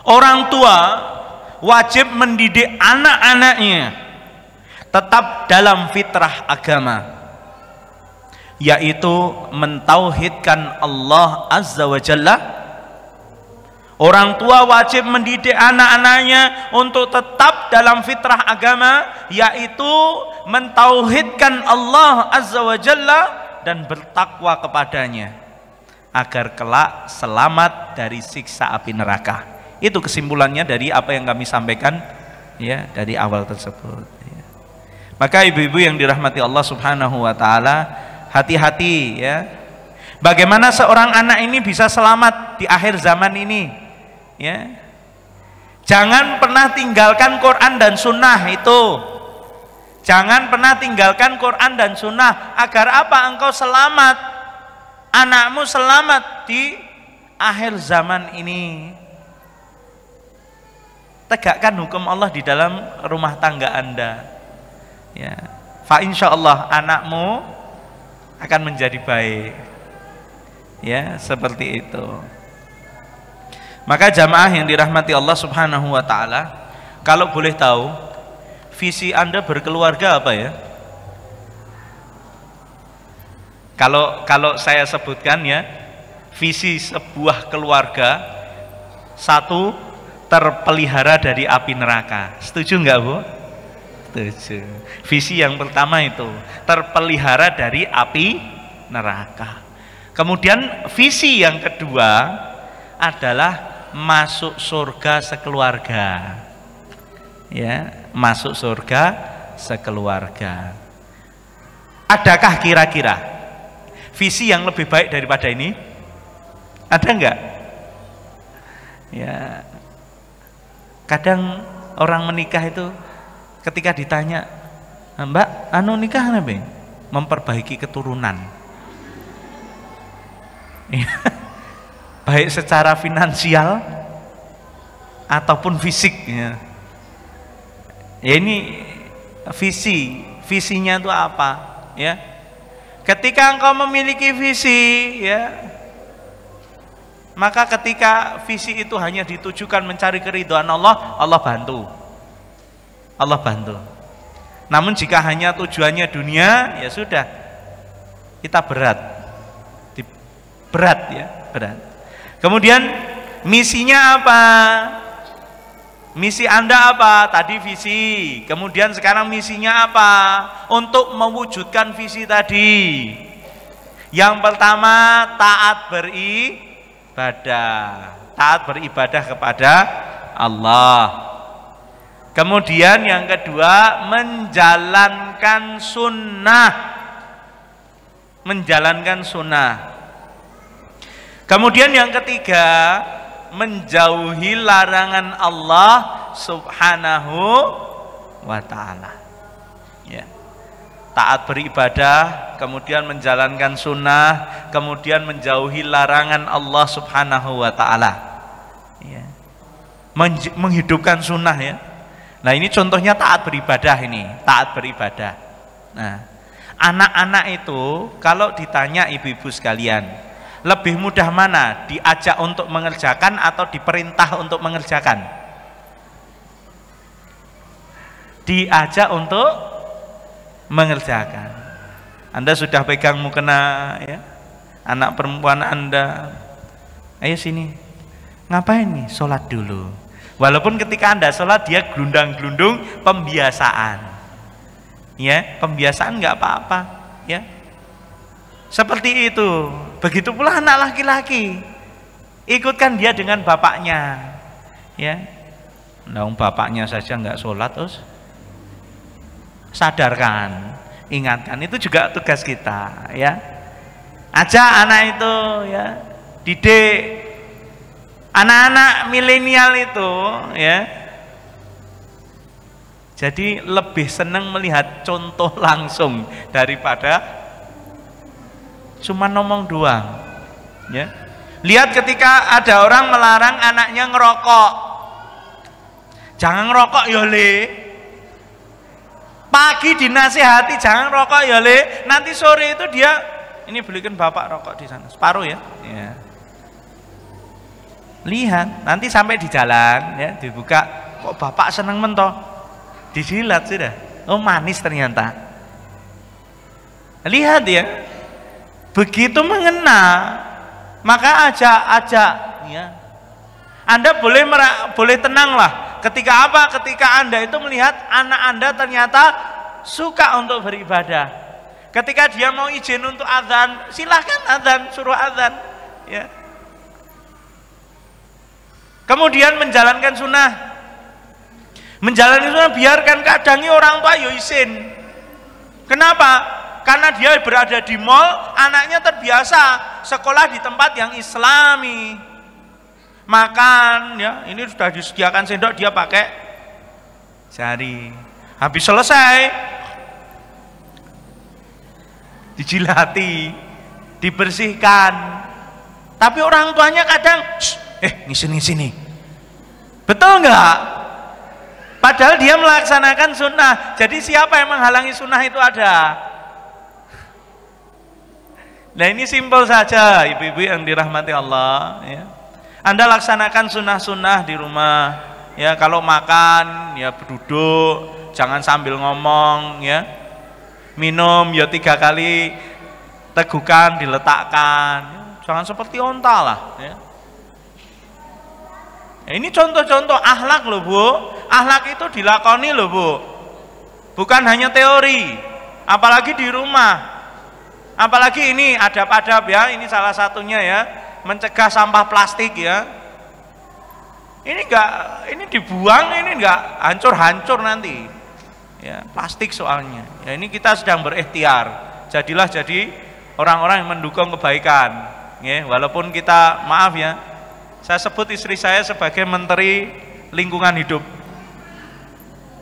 orang tua wajib mendidik anak-anaknya tetap dalam fitrah agama yaitu mentauhidkan Allah Azza wa Jalla orang tua wajib mendidik anak-anaknya untuk tetap dalam fitrah agama yaitu mentauhidkan Allah Azza wa Jalla dan bertakwa kepadanya agar kelak selamat dari siksa api neraka itu kesimpulannya dari apa yang kami sampaikan ya dari awal tersebut ya. maka ibu-ibu yang dirahmati Allah subhanahu wa ta'ala hati-hati ya. Bagaimana seorang anak ini bisa selamat di akhir zaman ini? Ya. Jangan pernah tinggalkan Quran dan Sunnah itu. Jangan pernah tinggalkan Quran dan Sunnah agar apa? Engkau selamat, anakmu selamat di akhir zaman ini. Tegakkan hukum Allah di dalam rumah tangga Anda. Ya. Fa insya Allah anakmu akan menjadi baik. Ya, seperti itu. Maka jamaah yang dirahmati Allah Subhanahu wa taala, kalau boleh tahu, visi Anda berkeluarga apa ya? Kalau kalau saya sebutkan ya, visi sebuah keluarga satu terpelihara dari api neraka. Setuju enggak, Bu? Tujuh. Visi yang pertama itu terpelihara dari api neraka. Kemudian visi yang kedua adalah masuk surga sekeluarga. Ya, masuk surga sekeluarga. Adakah kira-kira visi yang lebih baik daripada ini? Ada enggak? Ya. Kadang orang menikah itu ketika ditanya ah, Mbak anu nikah nabe memperbaiki keturunan iya. [laughs] baik secara finansial ataupun fisik ya. ya, ini visi visinya itu apa ya ketika engkau memiliki visi ya maka ketika visi itu hanya ditujukan mencari keriduan Allah Allah bantu Allah bantu. Namun jika hanya tujuannya dunia, ya sudah kita berat, berat ya berat. Kemudian misinya apa? Misi Anda apa? Tadi visi, kemudian sekarang misinya apa? Untuk mewujudkan visi tadi. Yang pertama taat beribadah, taat beribadah kepada Allah. Kemudian yang kedua menjalankan sunnah Menjalankan sunnah Kemudian yang ketiga Menjauhi larangan Allah subhanahu wa ta'ala ya. Taat beribadah Kemudian menjalankan sunnah Kemudian menjauhi larangan Allah subhanahu wa ta'ala ya. menghidupkan sunnah ya Nah ini contohnya taat beribadah ini, taat beribadah. Nah, anak-anak itu kalau ditanya ibu-ibu sekalian, lebih mudah mana diajak untuk mengerjakan atau diperintah untuk mengerjakan? Diajak untuk mengerjakan. Anda sudah pegang mukena ya, anak perempuan Anda. Ayo sini, ngapain nih? Sholat dulu Walaupun ketika Anda sholat dia gelundang-gelundung pembiasaan. Ya, pembiasaan nggak apa-apa, ya. Seperti itu. Begitu pula anak laki-laki. Ikutkan dia dengan bapaknya. Ya. Nah, bapaknya saja nggak sholat terus sadarkan, ingatkan itu juga tugas kita, ya. Ajak anak itu ya, didik Anak-anak milenial itu ya. Jadi lebih senang melihat contoh [laughs] langsung daripada cuma ngomong doang. Ya. Lihat ketika ada orang melarang anaknya ngerokok. Jangan ngerokok ya le. Pagi dinasehati jangan rokok ya le. Nanti sore itu dia ini belikan bapak rokok di sana separuh ya. ya lihat nanti sampai di jalan ya dibuka kok bapak seneng mentoh disilat sudah oh manis ternyata lihat ya begitu mengena maka ajak-ajak ya anda boleh merak, boleh tenanglah ketika apa ketika anda itu melihat anak anda ternyata suka untuk beribadah ketika dia mau izin untuk azan silahkan azan suruh azan ya kemudian menjalankan sunnah menjalankan sunnah biarkan kadangi orang tua yo isin kenapa karena dia berada di mall anaknya terbiasa sekolah di tempat yang islami makan ya ini sudah disediakan sendok dia pakai jari habis selesai dijilati dibersihkan tapi orang tuanya kadang eh ngisin sini, betul nggak padahal dia melaksanakan sunnah jadi siapa yang menghalangi sunnah itu ada nah ini simpel saja ibu-ibu yang dirahmati Allah ya. anda laksanakan sunnah-sunnah di rumah ya kalau makan ya duduk jangan sambil ngomong ya minum ya tiga kali tegukan diletakkan ya. jangan seperti onta lah ya Nah, ini contoh-contoh ahlak loh bu. Ahlak itu dilakoni loh bu. Bukan hanya teori, apalagi di rumah. Apalagi ini adab-adab ya, ini salah satunya ya, mencegah sampah plastik ya. Ini enggak, ini dibuang, ini enggak hancur-hancur nanti. Ya, plastik soalnya. Ya, ini kita sedang berikhtiar. Jadilah jadi orang-orang yang mendukung kebaikan. Ya, walaupun kita maaf ya, saya sebut istri saya sebagai Menteri Lingkungan Hidup.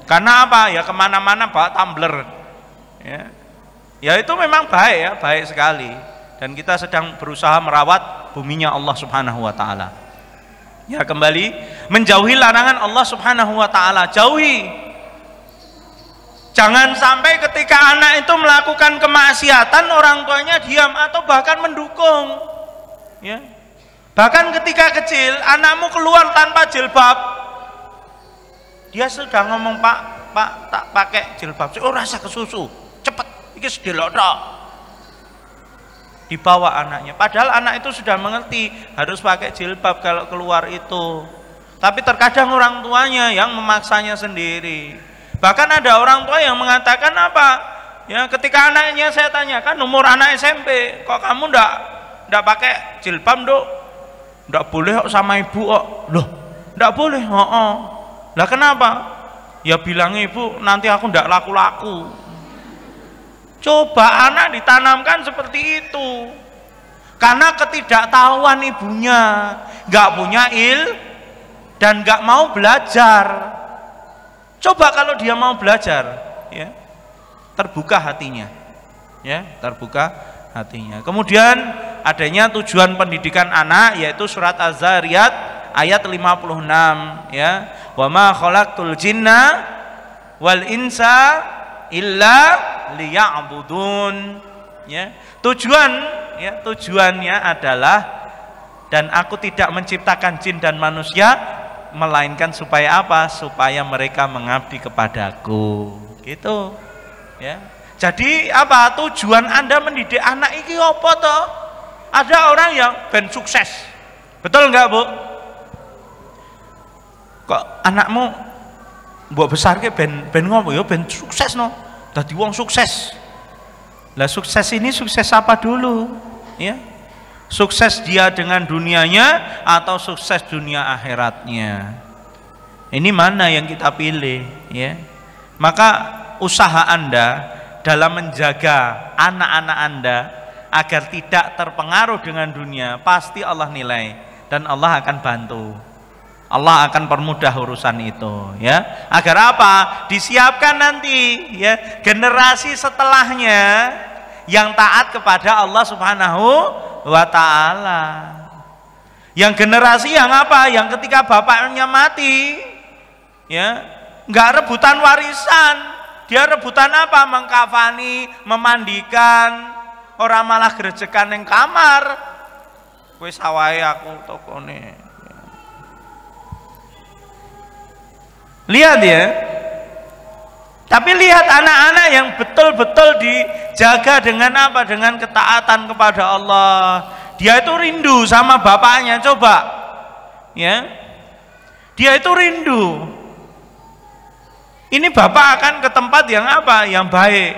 Karena apa? Ya kemana-mana bawa tumbler. Ya. ya itu memang baik ya, baik sekali. Dan kita sedang berusaha merawat buminya Allah Subhanahu Wa Taala. Ya kembali menjauhi larangan Allah Subhanahu Wa Taala. Jauhi Jangan sampai ketika anak itu melakukan kemaksiatan orang tuanya diam atau bahkan mendukung. Ya. Bahkan ketika kecil, anakmu keluar tanpa jilbab, dia sudah ngomong, Pak, Pak, tak pakai jilbab. Oh, rasa kesusu, Cepat. ini sedelotok. Dibawa anaknya. Padahal anak itu sudah mengerti harus pakai jilbab kalau keluar itu. Tapi terkadang orang tuanya yang memaksanya sendiri. Bahkan ada orang tua yang mengatakan apa? Ya, ketika anaknya saya tanyakan umur anak SMP, kok kamu tidak, ndak pakai jilbab, Dok? ndak boleh kok sama ibu kok loh ndak boleh oh, oh. lah kenapa ya bilang ibu nanti aku ndak laku-laku coba anak ditanamkan seperti itu karena ketidaktahuan ibunya nggak punya il dan nggak mau belajar coba kalau dia mau belajar ya terbuka hatinya ya terbuka hatinya. Kemudian adanya tujuan pendidikan anak yaitu surat Az-Zariyat ayat 56 ya. Wa ma khalaqtul jinna wal insa illa liya'budun ya. Tujuan ya tujuannya adalah dan aku tidak menciptakan jin dan manusia melainkan supaya apa? Supaya mereka mengabdi kepadaku. Gitu. Ya. Jadi apa tujuan Anda mendidik anak iki apa to? Ada orang yang ben sukses. Betul nggak Bu? Kok anakmu buat besar besarke ben ben ngopo ya ben sukses no. tadi uang sukses. Lah sukses ini sukses apa dulu? Ya. Sukses dia dengan dunianya atau sukses dunia akhiratnya. Ini mana yang kita pilih, ya? Maka usaha Anda dalam menjaga anak-anak Anda agar tidak terpengaruh dengan dunia, pasti Allah nilai dan Allah akan bantu. Allah akan permudah urusan itu ya. Agar apa? Disiapkan nanti ya generasi setelahnya yang taat kepada Allah Subhanahu wa taala. Yang generasi yang apa? Yang ketika bapaknya mati ya, nggak rebutan warisan, dia rebutan apa? Mengkafani, memandikan, orang malah gerejekan yang kamar. Kue sawai aku tokone. Lihat ya. Tapi lihat anak-anak yang betul-betul dijaga dengan apa? Dengan ketaatan kepada Allah. Dia itu rindu sama bapaknya. Coba, ya. Dia itu rindu ini Bapak akan ke tempat yang apa? Yang baik.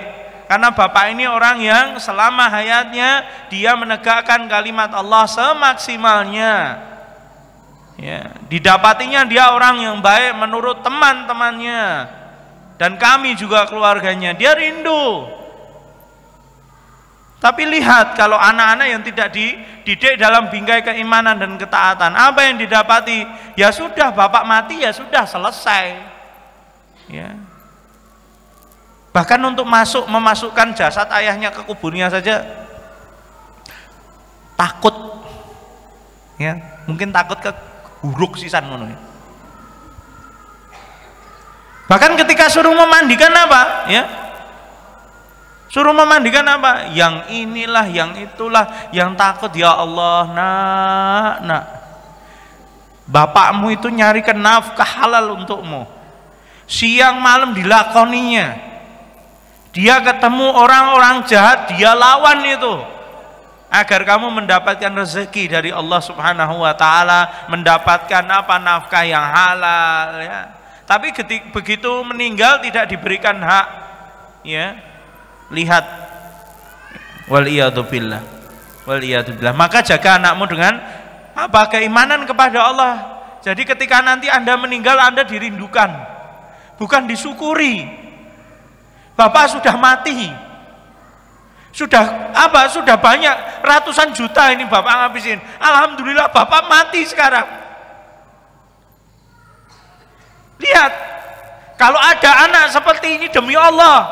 Karena Bapak ini orang yang selama hayatnya dia menegakkan kalimat Allah semaksimalnya. Ya, didapatinya dia orang yang baik menurut teman-temannya dan kami juga keluarganya. Dia rindu. Tapi lihat kalau anak-anak yang tidak dididik dalam bingkai keimanan dan ketaatan, apa yang didapati? Ya sudah, bapak mati ya sudah selesai ya bahkan untuk masuk memasukkan jasad ayahnya ke kuburnya saja takut ya mungkin takut ke huruk sisan ngono ya. bahkan ketika suruh memandikan apa ya suruh memandikan apa yang inilah yang itulah yang takut ya Allah nak nak bapakmu itu nyarikan nafkah halal untukmu siang malam dilakoninya dia ketemu orang-orang jahat dia lawan itu agar kamu mendapatkan rezeki dari Allah Subhanahu wa taala, mendapatkan apa nafkah yang halal ya. Tapi begitu meninggal tidak diberikan hak ya. Lihat bila billah. atau Maka jaga anakmu dengan apa keimanan kepada Allah. Jadi ketika nanti Anda meninggal Anda dirindukan bukan disyukuri. Bapak sudah mati. Sudah apa? Sudah banyak ratusan juta ini Bapak ngabisin. Alhamdulillah Bapak mati sekarang. Lihat, kalau ada anak seperti ini demi Allah,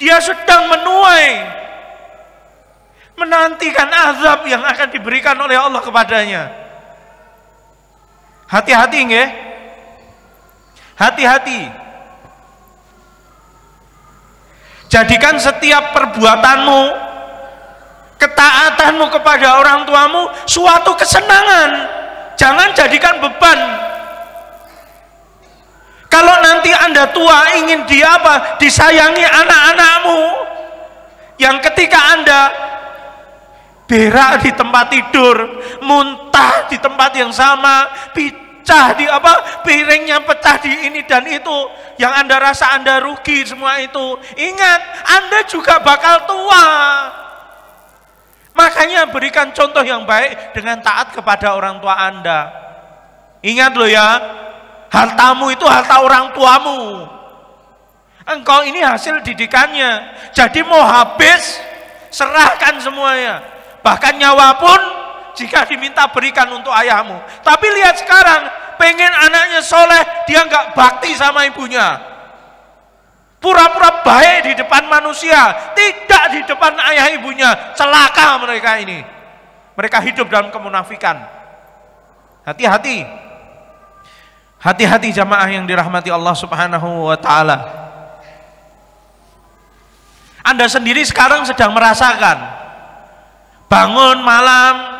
dia sedang menuai menantikan azab yang akan diberikan oleh Allah kepadanya. Hati-hati nggih. -hati, Hati-hati. Jadikan setiap perbuatanmu, ketaatanmu kepada orang tuamu suatu kesenangan. Jangan jadikan beban. Kalau nanti Anda tua ingin dia apa? Disayangi anak-anakmu. Yang ketika Anda berak di tempat tidur, muntah di tempat yang sama, pecah di apa piringnya pecah di ini dan itu yang anda rasa anda rugi semua itu ingat anda juga bakal tua makanya berikan contoh yang baik dengan taat kepada orang tua anda ingat loh ya hartamu itu harta orang tuamu engkau ini hasil didikannya jadi mau habis serahkan semuanya bahkan nyawa pun jika diminta berikan untuk ayahmu. Tapi lihat sekarang, pengen anaknya soleh, dia nggak bakti sama ibunya. Pura-pura baik di depan manusia, tidak di depan ayah ibunya. Celaka mereka ini. Mereka hidup dalam kemunafikan. Hati-hati. Hati-hati jamaah yang dirahmati Allah Subhanahu wa taala. Anda sendiri sekarang sedang merasakan bangun malam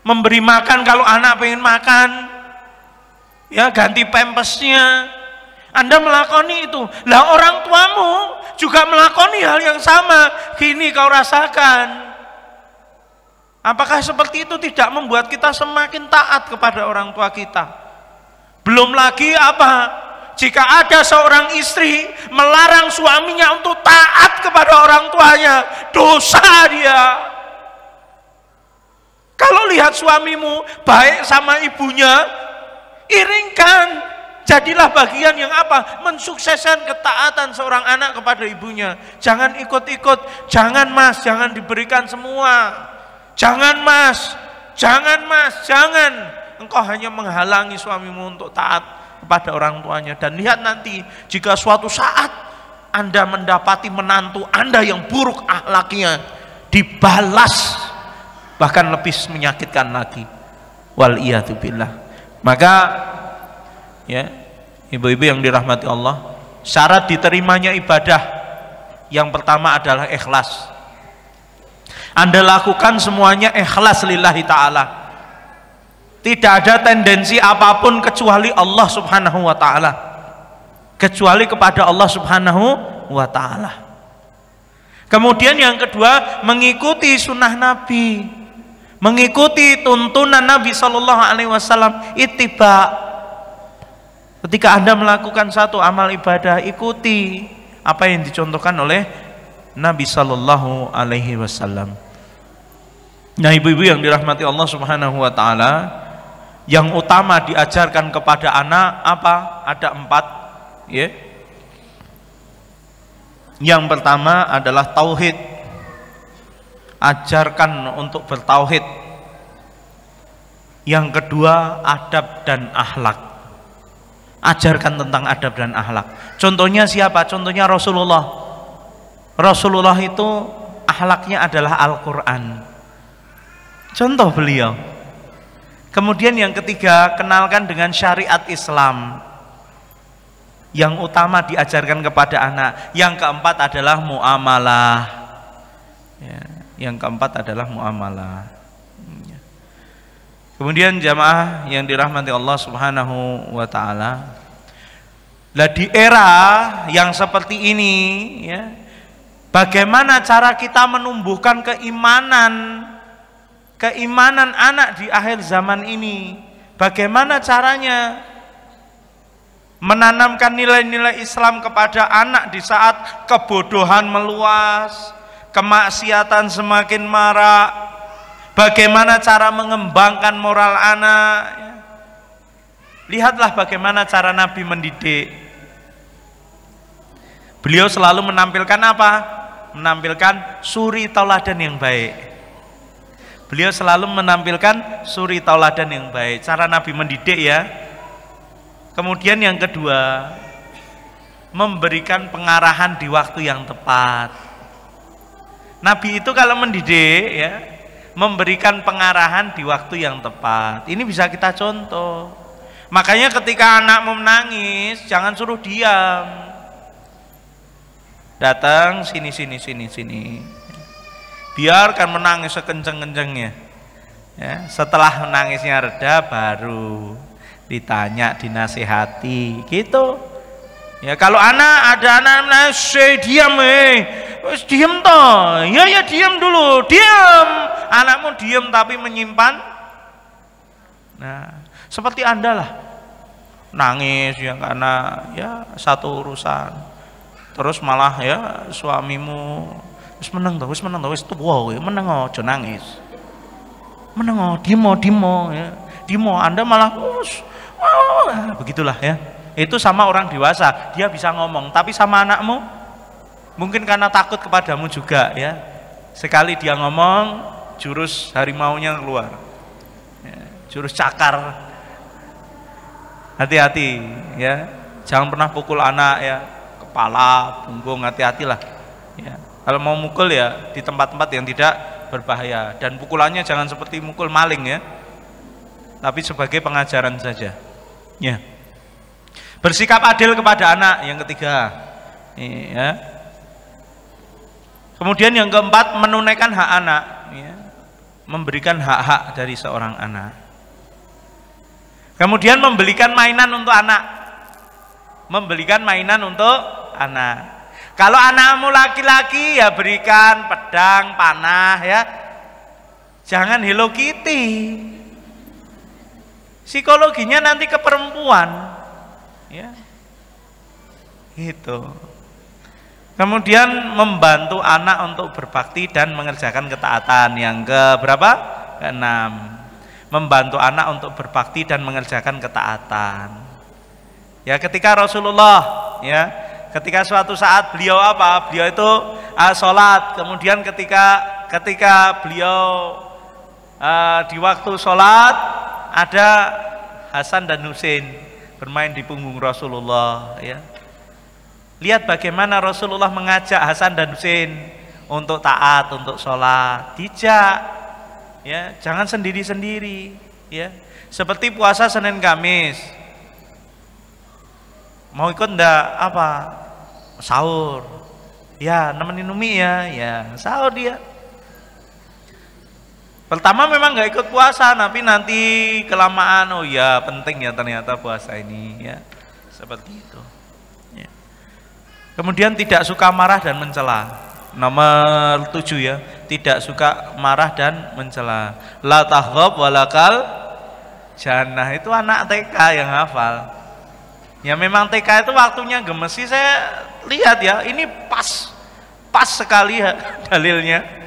Memberi makan kalau anak pengen makan. Ya, ganti pempesnya. Anda melakoni itu. Lah orang tuamu juga melakoni hal yang sama. Kini kau rasakan. Apakah seperti itu tidak membuat kita semakin taat kepada orang tua kita? Belum lagi apa? Jika ada seorang istri melarang suaminya untuk taat kepada orang tuanya, dosa dia. Kalau lihat suamimu baik sama ibunya, iringkan. Jadilah bagian yang apa? Mensukseskan ketaatan seorang anak kepada ibunya. Jangan ikut-ikut, jangan mas, jangan diberikan semua. Jangan mas, jangan mas, jangan. Engkau hanya menghalangi suamimu untuk taat kepada orang tuanya. Dan lihat nanti, jika suatu saat anda mendapati menantu Anda yang buruk akhlaknya, dibalas bahkan lebih menyakitkan lagi wal billah maka ya ibu-ibu yang dirahmati Allah syarat diterimanya ibadah yang pertama adalah ikhlas anda lakukan semuanya ikhlas lillahi ta'ala tidak ada tendensi apapun kecuali Allah subhanahu wa ta'ala kecuali kepada Allah subhanahu wa ta'ala Kemudian yang kedua mengikuti sunnah Nabi mengikuti tuntunan Nabi Shallallahu Alaihi Wasallam itiba ketika anda melakukan satu amal ibadah ikuti apa yang dicontohkan oleh Nabi Shallallahu Alaihi Wasallam nah ibu-ibu yang dirahmati Allah Subhanahu Wa Taala yang utama diajarkan kepada anak apa ada empat ya yeah. yang pertama adalah tauhid ajarkan untuk bertauhid. Yang kedua, adab dan ahlak. Ajarkan tentang adab dan ahlak. Contohnya siapa? Contohnya Rasulullah. Rasulullah itu ahlaknya adalah Al-Quran. Contoh beliau. Kemudian yang ketiga, kenalkan dengan syariat Islam. Yang utama diajarkan kepada anak. Yang keempat adalah muamalah. Ya yang keempat adalah muamalah. Ya. Kemudian jamaah yang dirahmati Allah Subhanahu wa taala. Lah di era yang seperti ini ya, bagaimana cara kita menumbuhkan keimanan keimanan anak di akhir zaman ini? Bagaimana caranya? menanamkan nilai-nilai Islam kepada anak di saat kebodohan meluas, kemaksiatan semakin marak bagaimana cara mengembangkan moral anak ya. lihatlah bagaimana cara Nabi mendidik beliau selalu menampilkan apa? menampilkan suri tauladan yang baik beliau selalu menampilkan suri tauladan yang baik cara Nabi mendidik ya kemudian yang kedua memberikan pengarahan di waktu yang tepat Nabi itu kalau mendidik ya, memberikan pengarahan di waktu yang tepat. Ini bisa kita contoh. Makanya ketika anak menangis, jangan suruh diam. Datang sini sini sini sini. Biarkan menangis sekenceng-kencengnya. Ya, setelah menangisnya reda baru ditanya dinasihati gitu Ya kalau anak ada anak namanya diam eh. diam toh. Ya ya diam dulu, diam. Anakmu diam tapi menyimpan. Nah, seperti Anda lah. Nangis ya karena ya satu urusan. Terus malah ya suamimu wis menang toh, wis meneng toh, wis wow, ya, menang oh, jangan nangis. oh, dimo oh, dimo oh, ya. Dimo oh, Anda malah wow, begitulah ya itu sama orang dewasa dia bisa ngomong tapi sama anakmu mungkin karena takut kepadamu juga ya sekali dia ngomong jurus harimaunya keluar ya, jurus cakar hati-hati ya jangan pernah pukul anak ya kepala punggung hati-hatilah ya kalau mau mukul ya di tempat-tempat yang tidak berbahaya dan pukulannya jangan seperti mukul maling ya tapi sebagai pengajaran saja ya yeah. Bersikap adil kepada anak yang ketiga. Ya. Kemudian yang keempat menunaikan hak anak, ya. memberikan hak-hak dari seorang anak. Kemudian membelikan mainan untuk anak, membelikan mainan untuk anak. Kalau anakmu laki-laki ya berikan pedang, panah ya. Jangan Hello Kitty. Psikologinya nanti ke perempuan ya gitu kemudian membantu anak untuk berbakti dan mengerjakan ketaatan yang keberapa? berapa keenam membantu anak untuk berbakti dan mengerjakan ketaatan ya ketika Rasulullah ya ketika suatu saat beliau apa beliau itu uh, sholat kemudian ketika ketika beliau uh, di waktu sholat ada Hasan dan Husain bermain di punggung Rasulullah ya. Lihat bagaimana Rasulullah mengajak Hasan dan Husain untuk taat, untuk sholat, dijak, ya, jangan sendiri-sendiri, ya. Seperti puasa Senin Kamis, mau ikut ndak apa sahur, ya nemenin Umi ya, ya sahur dia, Pertama memang nggak ikut puasa, tapi nanti kelamaan oh ya penting ya ternyata puasa ini ya seperti itu. Ya. Kemudian tidak suka marah dan mencela. Nomor tujuh ya, tidak suka marah dan mencela. La tahrob walakal jannah itu anak TK yang hafal. Ya memang TK itu waktunya gemes sih saya lihat ya, ini pas pas sekali [laughs] dalilnya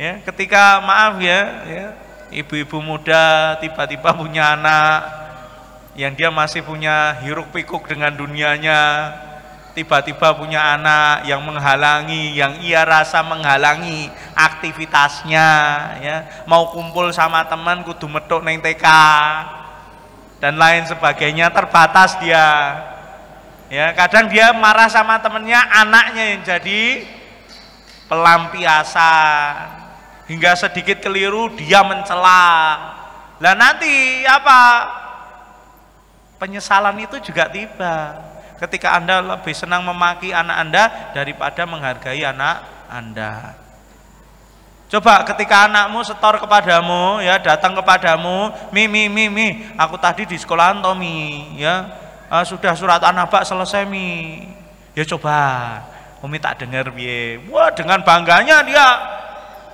ya ketika maaf ya ibu ya, ibu-ibu muda tiba-tiba punya anak yang dia masih punya hiruk pikuk dengan dunianya tiba-tiba punya anak yang menghalangi yang ia rasa menghalangi aktivitasnya ya mau kumpul sama teman kudu metuk neng TK dan lain sebagainya terbatas dia ya kadang dia marah sama temennya anaknya yang jadi pelampiasan hingga sedikit keliru dia mencela. Lah nanti apa? Penyesalan itu juga tiba ketika Anda lebih senang memaki anak Anda daripada menghargai anak Anda. Coba ketika anakmu setor kepadamu ya datang kepadamu, "Mi mi mi aku tadi di sekolah Tommy ya, uh, sudah surat anak Pak selesai Mi." Ya coba Umi tak dengar piye. Wah, dengan bangganya dia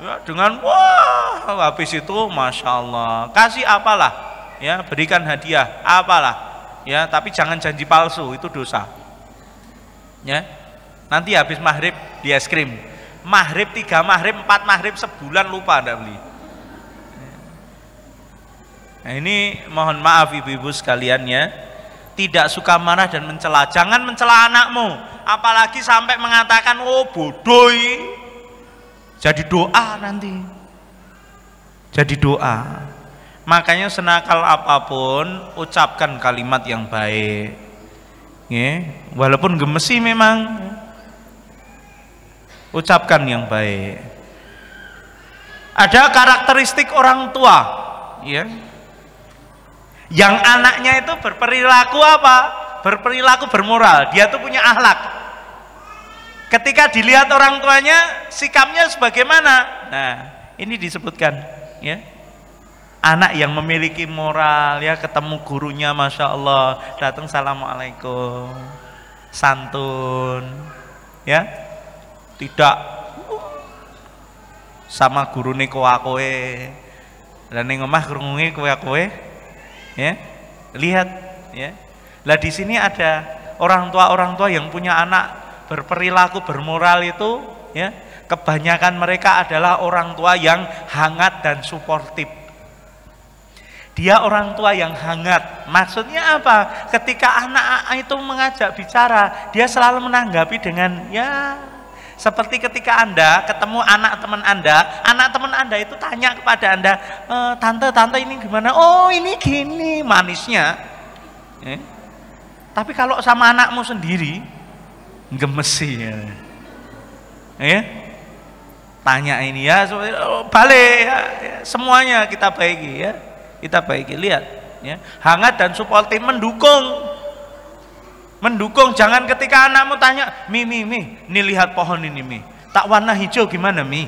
ya, dengan wah habis itu masya Allah kasih apalah ya berikan hadiah apalah ya tapi jangan janji palsu itu dosa ya nanti habis maghrib di es krim maghrib tiga maghrib empat maghrib sebulan lupa anda beli nah ini mohon maaf ibu-ibu sekalian ya tidak suka marah dan mencela jangan mencela anakmu apalagi sampai mengatakan oh bodoh jadi doa nanti. Jadi doa. Makanya senakal apapun ucapkan kalimat yang baik. Ya, walaupun gemesi memang ucapkan yang baik. Ada karakteristik orang tua, ya. Yang anaknya itu berperilaku apa? Berperilaku bermoral. Dia tuh punya ahlak. Ketika dilihat orang tuanya, sikapnya sebagaimana? Nah, ini disebutkan, ya. Anak yang memiliki moral, ya ketemu gurunya, masya Allah, datang assalamualaikum, santun, ya, tidak sama guru niko kowe dan neng omah kerungungi kowe kowe, ya, lihat, ya. Lah di sini ada orang tua orang tua yang punya anak berperilaku bermoral itu ya kebanyakan mereka adalah orang tua yang hangat dan suportif dia orang tua yang hangat. Maksudnya apa? Ketika anak itu mengajak bicara, dia selalu menanggapi dengan ya seperti ketika Anda ketemu anak teman Anda, anak teman Anda itu tanya kepada Anda, e, "Tante, tante ini gimana?" "Oh, ini gini." Manisnya. Eh? Tapi kalau sama anakmu sendiri, gemesi ya. ya tanya ini ya oh, balik ya, ya, semuanya kita baiki ya kita baiki lihat ya hangat dan supportive mendukung mendukung jangan ketika anakmu tanya mi mi mi nih lihat pohon ini mi tak warna hijau gimana mi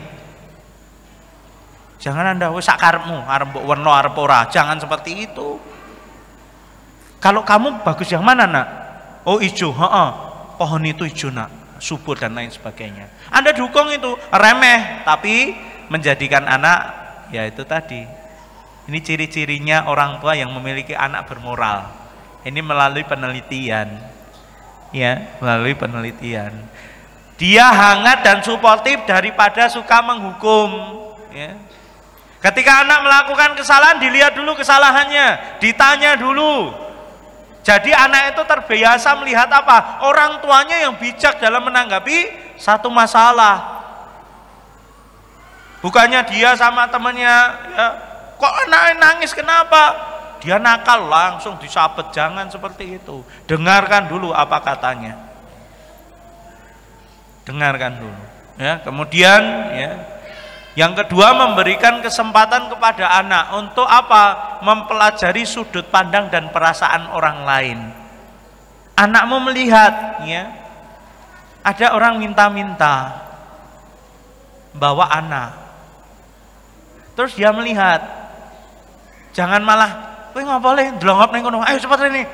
jangan anda wes sakarmu arep warna arep ora jangan seperti itu kalau kamu bagus yang mana nak oh hijau heeh pohon itu hijau nak, subur dan lain sebagainya. Anda dukung itu remeh, tapi menjadikan anak ya itu tadi. Ini ciri-cirinya orang tua yang memiliki anak bermoral. Ini melalui penelitian, ya melalui penelitian. Dia hangat dan suportif daripada suka menghukum. Ya. Ketika anak melakukan kesalahan, dilihat dulu kesalahannya, ditanya dulu, jadi anak itu terbiasa melihat apa? Orang tuanya yang bijak dalam menanggapi satu masalah. Bukannya dia sama temannya, ya, kok anak nangis kenapa? Dia nakal langsung disabet, jangan seperti itu. Dengarkan dulu apa katanya. Dengarkan dulu. Ya, kemudian ya yang kedua memberikan kesempatan kepada anak untuk apa? Mempelajari sudut pandang dan perasaan orang lain. Anakmu melihat, ya. Ada orang minta-minta bawa anak. Terus dia melihat. Jangan malah, "Kowe nggak boleh delongop ning Ayo cepat ini."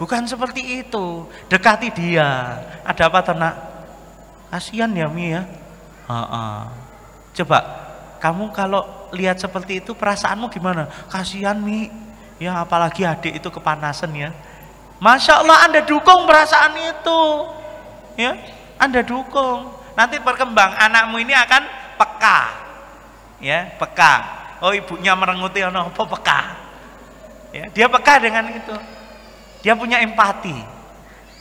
Bukan seperti itu. Dekati dia. Ada apa, Ternak? Kasihan ya, Mia. ya. Coba kamu kalau lihat seperti itu perasaanmu gimana? Kasihan Mi. Ya apalagi adik itu kepanasan ya. Masya Allah Anda dukung perasaan itu. Ya, Anda dukung. Nanti perkembang anakmu ini akan peka. Ya, peka. Oh ibunya merenguti ono apa peka. Ya, dia peka dengan itu. Dia punya empati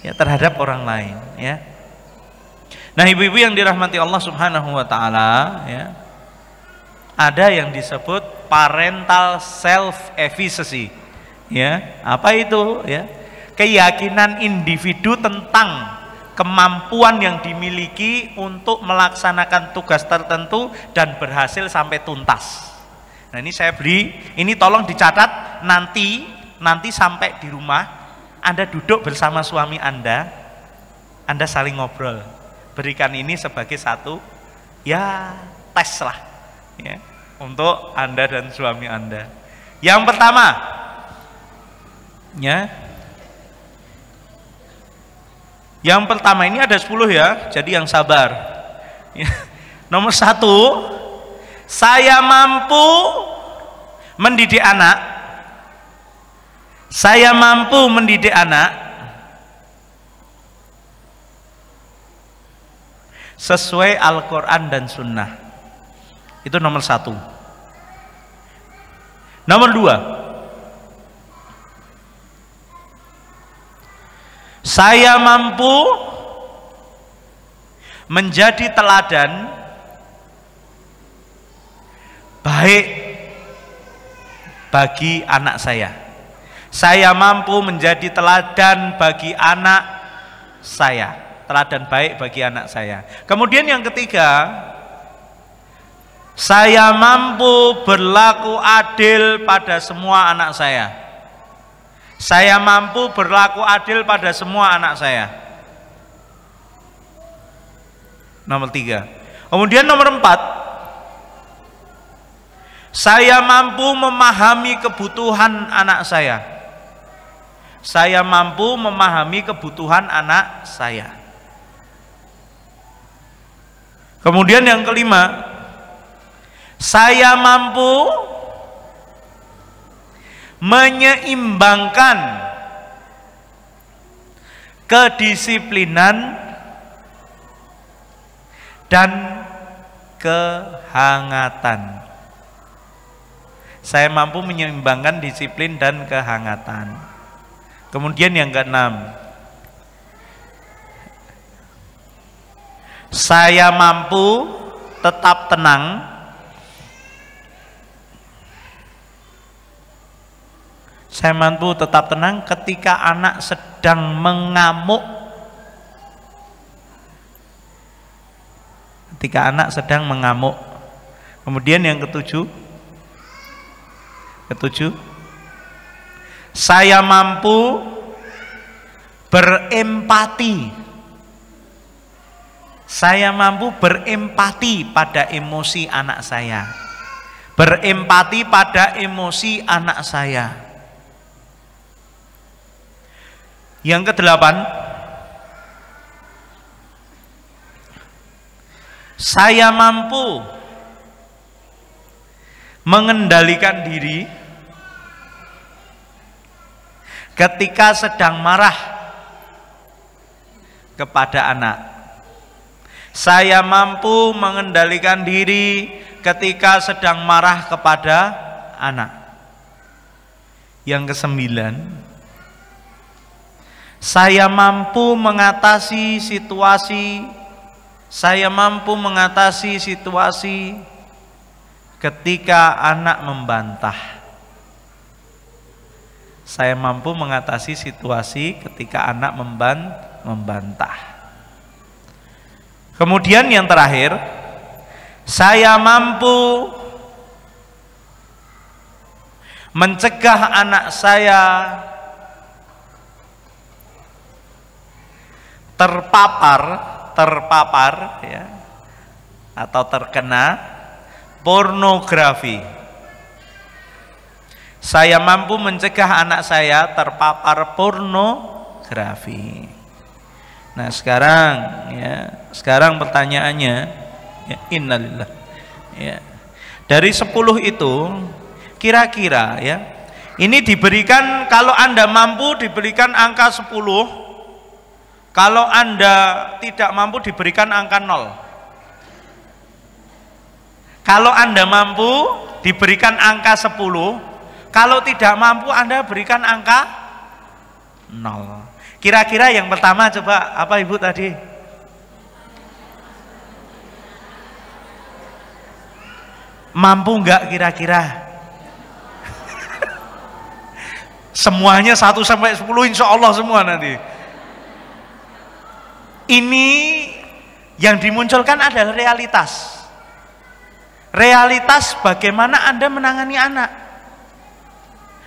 ya terhadap orang lain, ya. Nah, ibu-ibu yang dirahmati Allah Subhanahu wa taala, ya. Ada yang disebut parental self efficacy. Ya, apa itu, ya? Keyakinan individu tentang kemampuan yang dimiliki untuk melaksanakan tugas tertentu dan berhasil sampai tuntas. Nah, ini saya beli, ini tolong dicatat nanti nanti sampai di rumah Anda duduk bersama suami Anda, Anda saling ngobrol berikan ini sebagai satu ya tes lah ya, untuk Anda dan suami Anda. Yang pertama, ya. Yang pertama ini ada 10 ya, jadi yang sabar. Ya. Nomor satu, saya mampu mendidik anak. Saya mampu mendidik anak sesuai Al-Quran dan Sunnah. Itu nomor satu. Nomor dua, saya mampu menjadi teladan baik bagi anak saya. Saya mampu menjadi teladan bagi anak saya teladan baik bagi anak saya. Kemudian yang ketiga, saya mampu berlaku adil pada semua anak saya. Saya mampu berlaku adil pada semua anak saya. Nomor tiga. Kemudian nomor empat, saya mampu memahami kebutuhan anak saya. Saya mampu memahami kebutuhan anak saya. Kemudian yang kelima, saya mampu menyeimbangkan kedisiplinan dan kehangatan. Saya mampu menyeimbangkan disiplin dan kehangatan. Kemudian yang keenam, saya mampu tetap tenang saya mampu tetap tenang ketika anak sedang mengamuk ketika anak sedang mengamuk kemudian yang ketujuh ketujuh saya mampu berempati saya mampu berempati pada emosi anak saya. Berempati pada emosi anak saya. Yang kedelapan, saya mampu mengendalikan diri ketika sedang marah kepada anak. Saya mampu mengendalikan diri ketika sedang marah kepada anak. Yang kesembilan, saya mampu mengatasi situasi saya mampu mengatasi situasi ketika anak membantah saya mampu mengatasi situasi ketika anak memban membantah Kemudian yang terakhir, saya mampu mencegah anak saya terpapar, terpapar ya atau terkena pornografi. Saya mampu mencegah anak saya terpapar pornografi. Nah, sekarang ya sekarang pertanyaannya ya, innalillah ya dari 10 itu kira-kira ya ini diberikan kalau anda mampu diberikan angka 10 kalau anda tidak mampu diberikan angka 0 kalau anda mampu diberikan angka 10 kalau tidak mampu anda berikan angka 0 kira-kira yang pertama coba apa ibu tadi Mampu nggak kira-kira? Semuanya satu sampai 10 insya Allah semua nanti. Ini yang dimunculkan adalah realitas. Realitas bagaimana Anda menangani anak.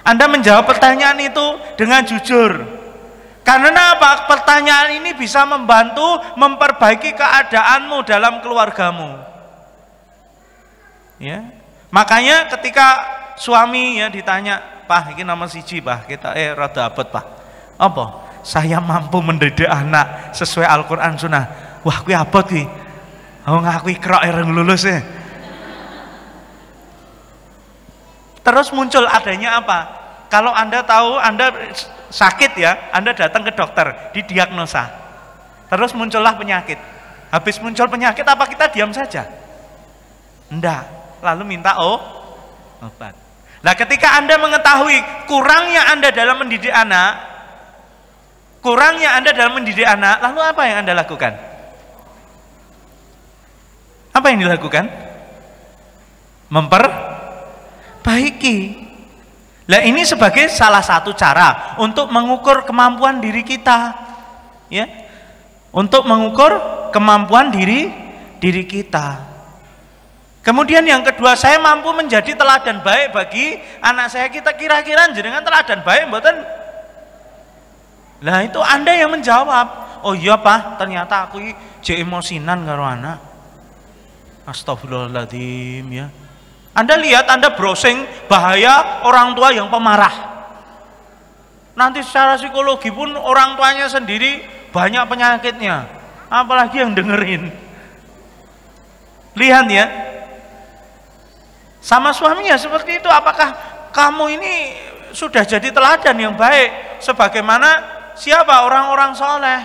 Anda menjawab pertanyaan itu dengan jujur. Karena apa? Pertanyaan ini bisa membantu memperbaiki keadaanmu dalam keluargamu. Ya. Makanya ketika suami ya ditanya, "Pak, ini nama siji, Pak. Kita eh rada abot, Pak." Apa? Saya mampu mendidik anak sesuai Al-Qur'an Sunnah. Wah, kuwi abot oh, kuwi. Aku ngaku kera ya, ereng lulus ya. Terus muncul adanya apa? Kalau Anda tahu Anda sakit ya, Anda datang ke dokter, didiagnosa. Terus muncullah penyakit. Habis muncul penyakit apa kita diam saja? Enggak lalu minta oh, obat. Nah, ketika Anda mengetahui kurangnya Anda dalam mendidik anak, kurangnya Anda dalam mendidik anak, lalu apa yang Anda lakukan? Apa yang dilakukan? Memperbaiki. Lah ini sebagai salah satu cara untuk mengukur kemampuan diri kita. Ya. Untuk mengukur kemampuan diri diri kita. Kemudian yang kedua, saya mampu menjadi teladan baik bagi anak saya. Kita kira-kira dengan teladan baik mboten? Nah itu Anda yang menjawab. Oh iya, Pak, ternyata aku ini emosinan karo anak. Astagfirullahaladzim ya. Anda lihat, Anda browsing bahaya orang tua yang pemarah. Nanti secara psikologi pun orang tuanya sendiri banyak penyakitnya. Apalagi yang dengerin. Lihat ya, sama suaminya seperti itu, apakah kamu ini sudah jadi teladan yang baik sebagaimana siapa orang-orang soleh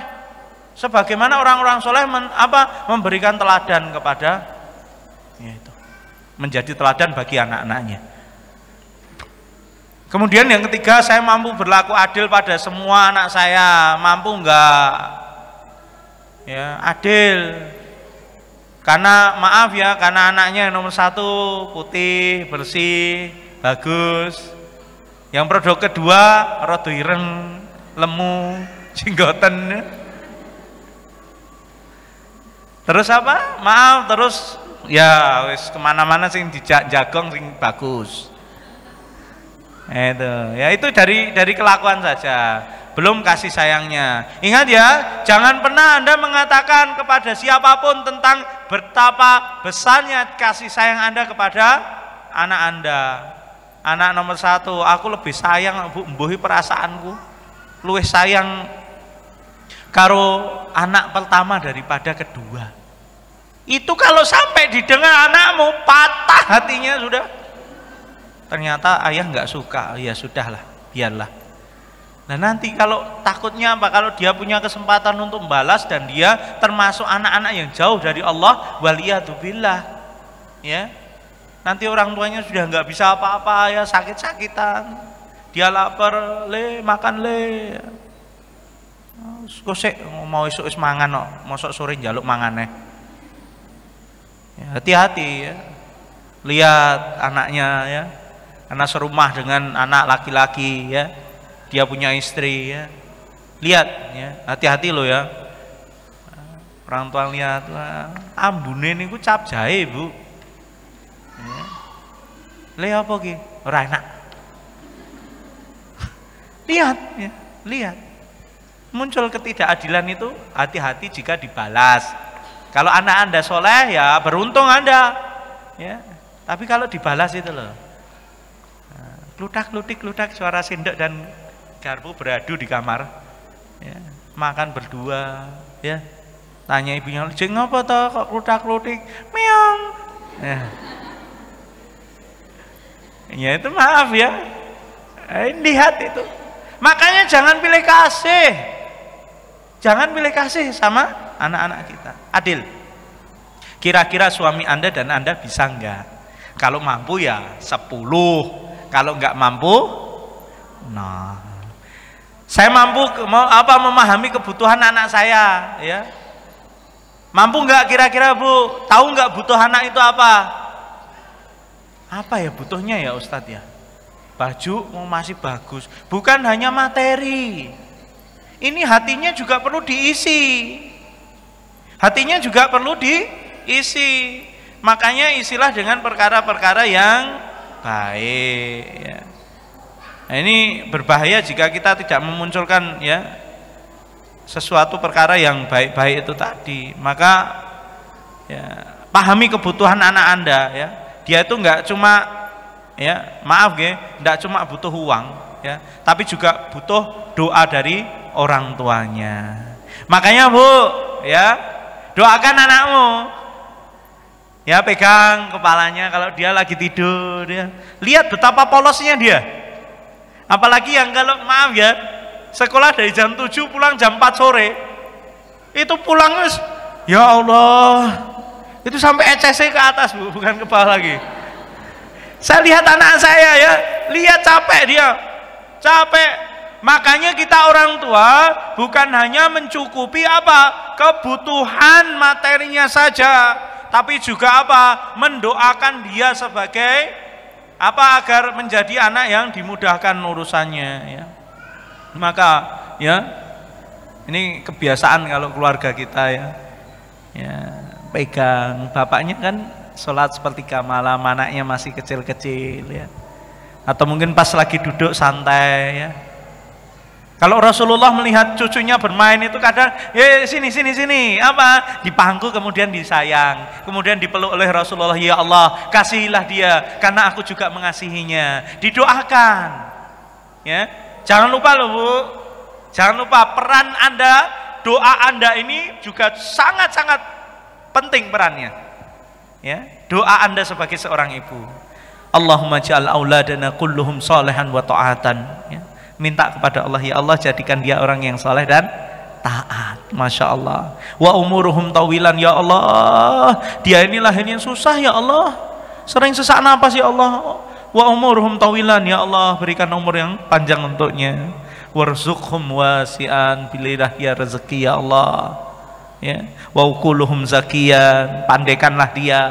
sebagaimana orang-orang soleh men, apa memberikan teladan kepada yaitu menjadi teladan bagi anak-anaknya kemudian yang ketiga saya mampu berlaku adil pada semua anak saya mampu enggak ya adil karena maaf ya, karena anaknya yang nomor satu putih, bersih, bagus. Yang produk kedua rodo ireng, lemu, [laughs] jenggoten. Terus apa? Maaf, terus ya wis kemana-mana sing dijak jagong sing bagus. Itu, ya itu dari dari kelakuan saja belum kasih sayangnya. Ingat ya, jangan pernah Anda mengatakan kepada siapapun tentang betapa besarnya kasih sayang Anda kepada anak Anda. Anak nomor satu, aku lebih sayang bu, mbuhi perasaanku, luwih sayang karo anak pertama daripada kedua. Itu kalau sampai didengar anakmu patah hatinya sudah. Ternyata ayah nggak suka, ya sudahlah, biarlah Nah nanti kalau takutnya apa? Kalau dia punya kesempatan untuk membalas dan dia termasuk anak-anak yang jauh dari Allah, waliyatubillah. Ya, nanti orang tuanya sudah nggak bisa apa-apa ya sakit-sakitan. Dia lapar, le makan le. Kosek mau esok es mangan no, mosok sore jaluk mangane. Ya, hati-hati ya, ya. Lihat anaknya ya, anak serumah dengan anak laki-laki ya dia punya istri ya. Lihat ya, hati-hati loh ya. Orang tua lihat lah, ambune niku cap jahe, Bu. Ya. Le apa ki? Ora enak. [laughs] lihat ya, lihat. Muncul ketidakadilan itu hati-hati jika dibalas. Kalau anak Anda soleh ya beruntung Anda. Ya. Tapi kalau dibalas itu loh. kludak nah, kludik kludak suara sendok dan garpu beradu di kamar ya, makan berdua ya tanya ibunya jeng apa toh kok klutak klutik meong ya. ya itu maaf ya eh, lihat itu makanya jangan pilih kasih jangan pilih kasih sama anak-anak kita adil kira-kira suami anda dan anda bisa enggak kalau mampu ya sepuluh, kalau enggak mampu nah saya mampu mau apa memahami kebutuhan anak saya, ya. Mampu nggak kira-kira Bu? Tahu nggak butuh anak itu apa? Apa ya butuhnya ya Ustadz ya? Baju mau masih bagus, bukan hanya materi. Ini hatinya juga perlu diisi. Hatinya juga perlu diisi. Makanya isilah dengan perkara-perkara yang baik. Ya. Nah, ini berbahaya jika kita tidak memunculkan ya sesuatu perkara yang baik-baik itu tadi. Maka ya pahami kebutuhan anak Anda ya. Dia itu enggak cuma ya, maaf ya, enggak cuma butuh uang ya, tapi juga butuh doa dari orang tuanya. Makanya Bu, ya, doakan anakmu. Ya, pegang kepalanya kalau dia lagi tidur ya. Lihat betapa polosnya dia apalagi yang kalau maaf ya sekolah dari jam 7 pulang jam 4 sore itu pulang wis ya Allah itu sampai ECC ke atas bu bukan ke bawah lagi saya lihat anak saya ya lihat capek dia capek makanya kita orang tua bukan hanya mencukupi apa kebutuhan materinya saja tapi juga apa mendoakan dia sebagai apa agar menjadi anak yang dimudahkan urusannya ya maka ya ini kebiasaan kalau keluarga kita ya ya pegang bapaknya kan sholat sepertiga malam anaknya masih kecil-kecil ya atau mungkin pas lagi duduk santai ya kalau Rasulullah melihat cucunya bermain itu kadang, ya sini sini sini, apa? Dipangku kemudian disayang, kemudian dipeluk oleh Rasulullah, ya Allah, kasihilah dia karena aku juga mengasihinya. Didoakan. Ya. Jangan lupa loh, Bu. Jangan lupa peran Anda, doa Anda ini juga sangat-sangat penting perannya. Ya, doa Anda sebagai seorang ibu. Allahumma ja'al auladana kulluhum salihan wa ta'atan. Ya minta kepada Allah ya Allah jadikan dia orang yang soleh dan taat Masya Allah wa umuruhum tawilan ya Allah dia ini lahirnya susah ya Allah sering sesak napas ya Allah wa umuruhum tawilan ya Allah berikan umur yang panjang untuknya warzukhum wasian pilihlah ya rezeki ya Allah ya wa kuluhum zakian pandekanlah dia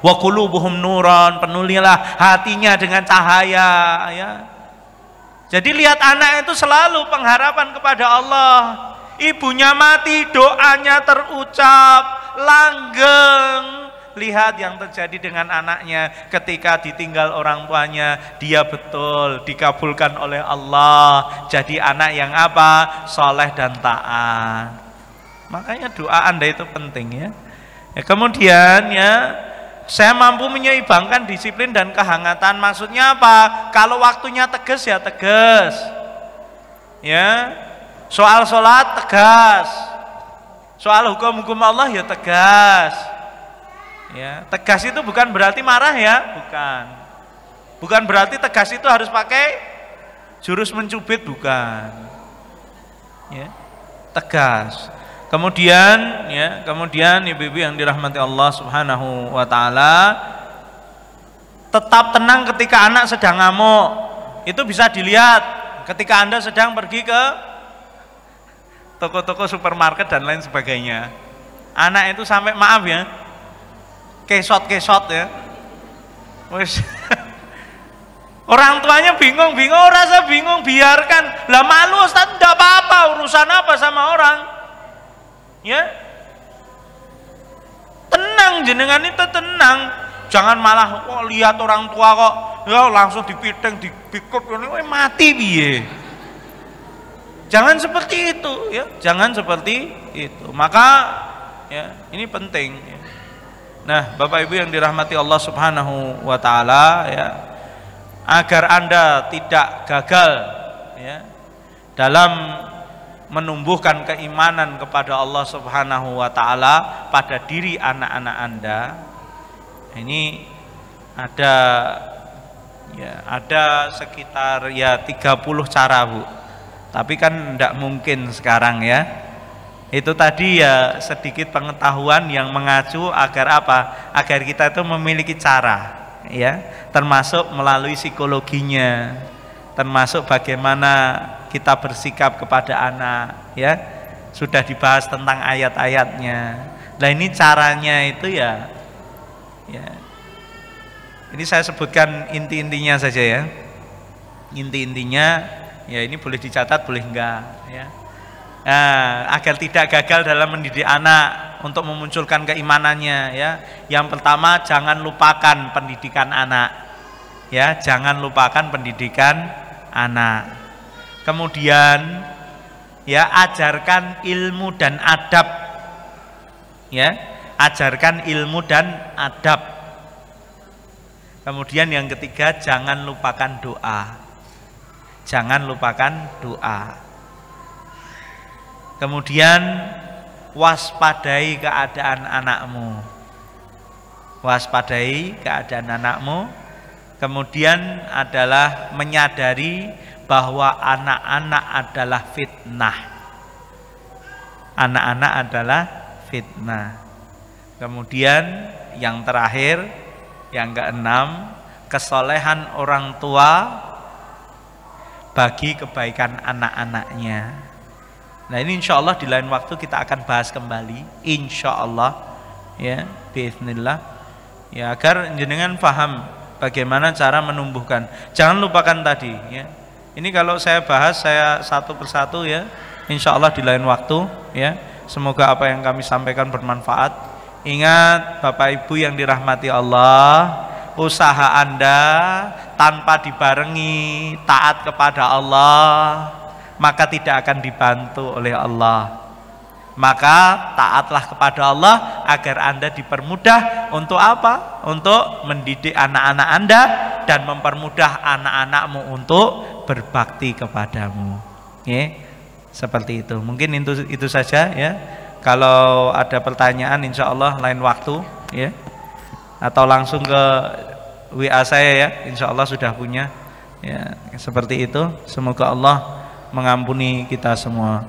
wa kulubuhum nuran penulilah hatinya dengan cahaya ya jadi lihat anak itu selalu pengharapan kepada Allah. Ibunya mati, doanya terucap, langgeng. Lihat yang terjadi dengan anaknya ketika ditinggal orang tuanya, dia betul dikabulkan oleh Allah. Jadi anak yang apa? Soleh dan taat. Makanya doa Anda itu penting ya. ya kemudian ya saya mampu menyeimbangkan disiplin dan kehangatan. Maksudnya apa? Kalau waktunya tegas ya tegas. Ya. Soal sholat tegas. Soal hukum-hukum Allah ya tegas. Ya, tegas itu bukan berarti marah ya, bukan. Bukan berarti tegas itu harus pakai jurus mencubit bukan. Ya. Tegas. Kemudian ya, kemudian ibu-ibu yang dirahmati Allah Subhanahu wa taala tetap tenang ketika anak sedang ngamuk. Itu bisa dilihat ketika Anda sedang pergi ke toko-toko supermarket dan lain sebagainya. Anak itu sampai maaf ya. Kesot-kesot ya. Wis [laughs] Orang tuanya bingung, bingung, rasa bingung, biarkan. Lah malu Ustaz, enggak apa-apa, urusan apa sama orang? ya tenang jenengan itu tenang jangan malah kok lihat orang tua kok ya langsung dipiting dibikup ya, mati biye jangan seperti itu ya jangan seperti itu maka ya ini penting ya. nah bapak ibu yang dirahmati Allah subhanahu wa ta'ala ya agar anda tidak gagal ya dalam menumbuhkan keimanan kepada Allah Subhanahu wa taala pada diri anak-anak Anda. Ini ada ya ada sekitar ya 30 cara, Bu. Tapi kan tidak mungkin sekarang ya. Itu tadi ya sedikit pengetahuan yang mengacu agar apa? Agar kita itu memiliki cara ya, termasuk melalui psikologinya termasuk bagaimana kita bersikap kepada anak ya sudah dibahas tentang ayat-ayatnya nah ini caranya itu ya ya ini saya sebutkan inti-intinya saja ya inti-intinya ya ini boleh dicatat boleh enggak ya nah, agar tidak gagal dalam mendidik anak untuk memunculkan keimanannya ya yang pertama jangan lupakan pendidikan anak ya jangan lupakan pendidikan anak. Kemudian ya ajarkan ilmu dan adab. Ya, ajarkan ilmu dan adab. Kemudian yang ketiga jangan lupakan doa. Jangan lupakan doa. Kemudian waspadai keadaan anakmu. Waspadai keadaan anakmu Kemudian adalah menyadari bahwa anak-anak adalah fitnah. Anak-anak adalah fitnah. Kemudian yang terakhir, yang keenam, kesolehan orang tua bagi kebaikan anak-anaknya. Nah ini insya Allah di lain waktu kita akan bahas kembali, insya Allah ya, bismillah ya agar jenengan paham bagaimana cara menumbuhkan. Jangan lupakan tadi ya. Ini kalau saya bahas saya satu persatu ya, insya Allah di lain waktu ya. Semoga apa yang kami sampaikan bermanfaat. Ingat Bapak Ibu yang dirahmati Allah, usaha Anda tanpa dibarengi taat kepada Allah, maka tidak akan dibantu oleh Allah. Maka taatlah kepada Allah agar Anda dipermudah untuk apa? Untuk mendidik anak-anak Anda dan mempermudah anak-anakmu untuk berbakti kepadamu. Ya, seperti itu. Mungkin itu itu saja ya. Kalau ada pertanyaan insya Allah lain waktu ya. Atau langsung ke WA saya ya. Insya Allah sudah punya. Ya, seperti itu. Semoga Allah mengampuni kita semua.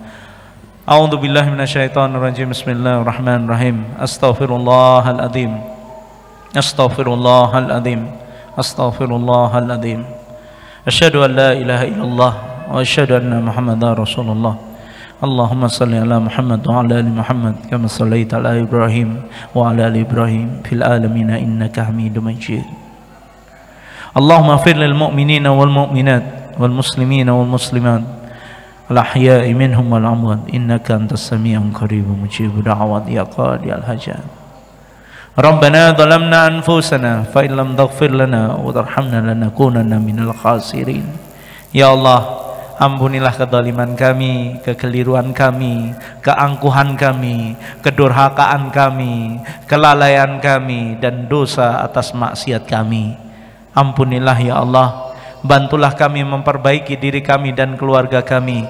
أعوذ بالله من الشيطان الرجيم بسم الله الرحمن الرحيم أستغفر الله العظيم أستغفر الله العظيم أستغفر الله العظيم أشهد أن لا إله إلا الله وأشهد أن محمدا رسول الله اللهم صل على محمد وعلى ال محمد كما صليت على ابراهيم وعلى ال ابراهيم في العالمين انك حميد مجيد اللهم اغفر للمؤمنين والمؤمنات والمسلمين والمسلمات الأحياء منهم والأموات إنك أنت السميع القريب مجيب دعوات يا قاضي الحاجات ربنا ظلمنا أنفسنا فإن لم تغفر لنا وترحمنا لنكونن من الخاسرين يا الله Ampunilah kedoliman kami, kekeliruan kami, keangkuhan kami, kedurhakaan kami, kelalaian kami, dan dosa atas maksiat kami. Ampunilah ya Allah, bantulah kami memperbaiki diri kami dan keluarga kami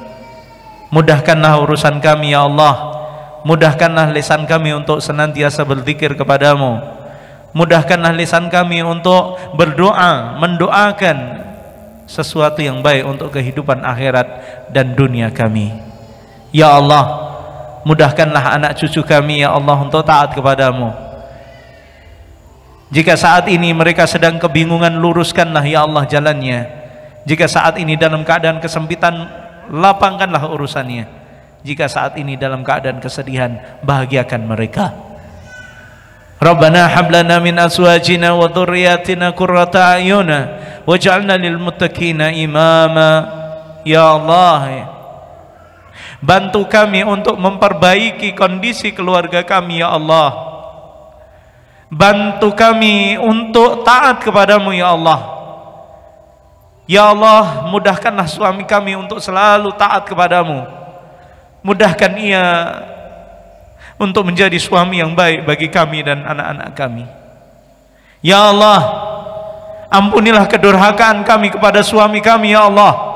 mudahkanlah urusan kami ya Allah mudahkanlah lisan kami untuk senantiasa berzikir kepadamu mudahkanlah lisan kami untuk berdoa mendoakan sesuatu yang baik untuk kehidupan akhirat dan dunia kami ya Allah mudahkanlah anak cucu kami ya Allah untuk taat kepadamu jika saat ini mereka sedang kebingungan, luruskanlah ya Allah jalannya. Jika saat ini dalam keadaan kesempitan, lapangkanlah urusannya. Jika saat ini dalam keadaan kesedihan, bahagiakan mereka. Rabbana hablana min aswajina wa dhurriyyatina qurrata ayuna waj'alna lil muttaqina imama. Ya Allah, bantu kami untuk memperbaiki kondisi keluarga kami ya Allah. Bantu kami untuk taat kepadamu ya Allah Ya Allah mudahkanlah suami kami untuk selalu taat kepadamu Mudahkan ia untuk menjadi suami yang baik bagi kami dan anak-anak kami Ya Allah Ampunilah kedurhakaan kami kepada suami kami ya Allah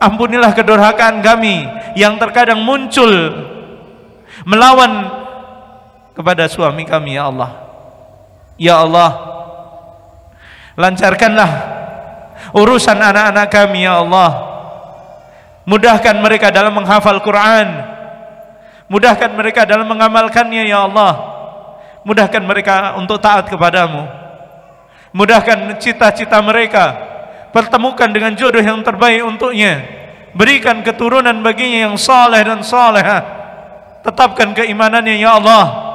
Ampunilah kedurhakaan kami Yang terkadang muncul Melawan kepada suami kami ya Allah ya Allah lancarkanlah urusan anak-anak kami ya Allah mudahkan mereka dalam menghafal Quran mudahkan mereka dalam mengamalkannya ya Allah mudahkan mereka untuk taat kepadamu mudahkan cita-cita mereka pertemukan dengan jodoh yang terbaik untuknya berikan keturunan baginya yang saleh dan saleha tetapkan keimanannya ya Allah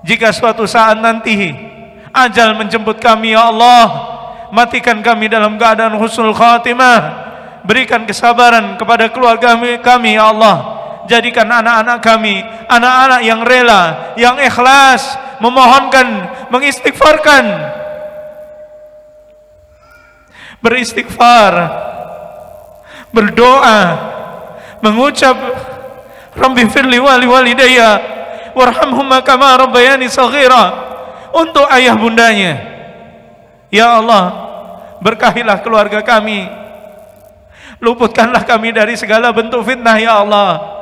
jika suatu saat nanti ajal menjemput kami ya Allah, matikan kami dalam keadaan husnul khatimah. Berikan kesabaran kepada keluarga kami, kami ya Allah. Jadikan anak-anak kami anak-anak yang rela, yang ikhlas memohonkan, mengistighfarkan. Beristighfar, berdoa, mengucap Rabbi firli wali walidayya warhamhumma kama rabbayani saghira untuk ayah bundanya ya Allah berkahilah keluarga kami luputkanlah kami dari segala bentuk fitnah ya Allah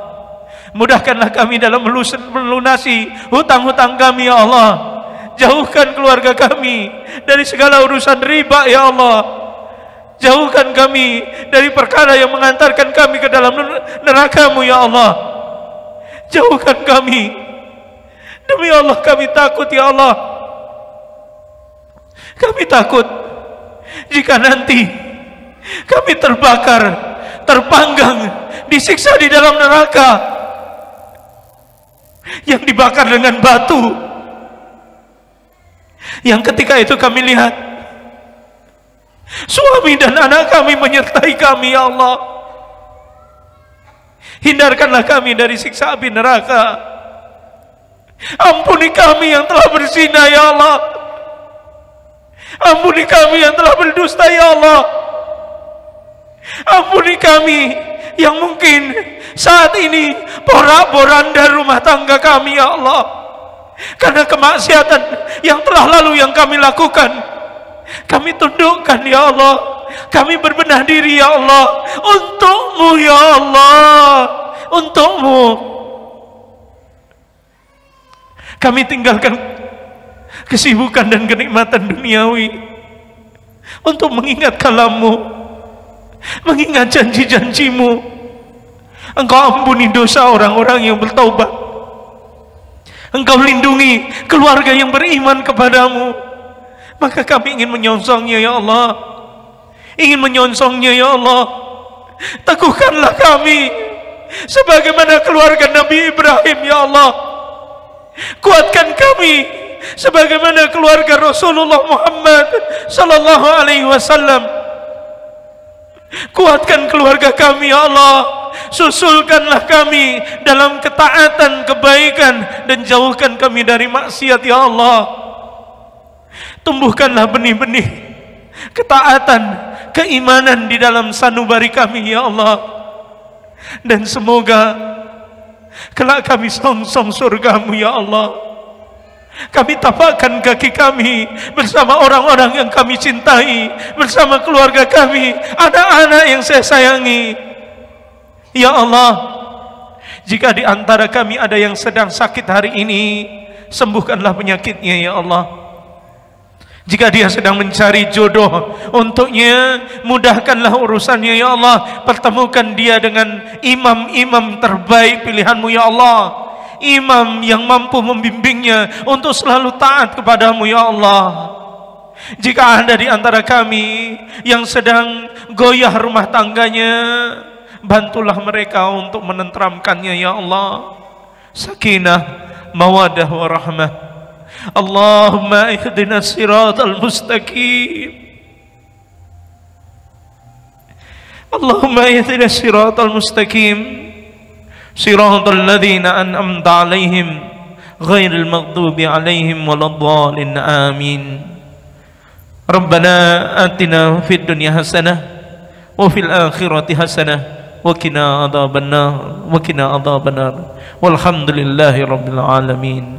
mudahkanlah kami dalam melunasi hutang-hutang kami ya Allah jauhkan keluarga kami dari segala urusan riba ya Allah jauhkan kami dari perkara yang mengantarkan kami ke dalam nerakamu ya Allah jauhkan kami Demi Allah kami takut ya Allah. Kami takut jika nanti kami terbakar, terpanggang, disiksa di dalam neraka. Yang dibakar dengan batu. Yang ketika itu kami lihat suami dan anak kami menyertai kami ya Allah. Hindarkanlah kami dari siksa api neraka. Ampuni kami yang telah berzina ya Allah. Ampuni kami yang telah berdusta ya Allah. Ampuni kami yang mungkin saat ini porak-poranda rumah tangga kami ya Allah. Karena kemaksiatan yang telah lalu yang kami lakukan. Kami tundukkan ya Allah. Kami berbenah diri ya Allah. Untukmu ya Allah. Untukmu. Kami tinggalkan kesibukan dan kenikmatan duniawi untuk mengingat kalamu, mengingat janji-janjimu. Engkau ampuni dosa orang-orang yang bertobat. Engkau lindungi keluarga yang beriman kepadamu. Maka kami ingin menyongsongnya ya Allah. Ingin menyongsongnya ya Allah. Teguhkanlah kami sebagaimana keluarga Nabi Ibrahim ya Allah Kuatkan kami sebagaimana keluarga Rasulullah Muhammad sallallahu alaihi wasallam. Kuatkan keluarga kami ya Allah. Susulkanlah kami dalam ketaatan, kebaikan dan jauhkan kami dari maksiat ya Allah. Tumbuhkanlah benih-benih ketaatan, keimanan di dalam sanubari kami ya Allah. Dan semoga Kelak kami song-song surgamu ya Allah Kami tapakkan kaki kami Bersama orang-orang yang kami cintai Bersama keluarga kami Ada anak yang saya sayangi Ya Allah Jika di antara kami ada yang sedang sakit hari ini Sembuhkanlah penyakitnya ya Allah Jika dia sedang mencari jodoh untuknya, mudahkanlah urusannya ya Allah. Pertemukan dia dengan imam-imam terbaik pilihanmu ya Allah. Imam yang mampu membimbingnya untuk selalu taat kepadamu ya Allah. Jika ada di antara kami yang sedang goyah rumah tangganya, bantulah mereka untuk menenteramkannya ya Allah. Sakinah, mawadah, warahmah. اللهم اهدنا الصراط المستقيم اللهم اهدنا الصراط المستقيم صراط الذين أنعمت عليهم غير المغضوب عليهم ولا الضالين آمين ربنا آتنا في الدنيا حسنة وفي الآخرة حسنة وقنا عذاب النار وقنا عذاب النار والحمد لله رب العالمين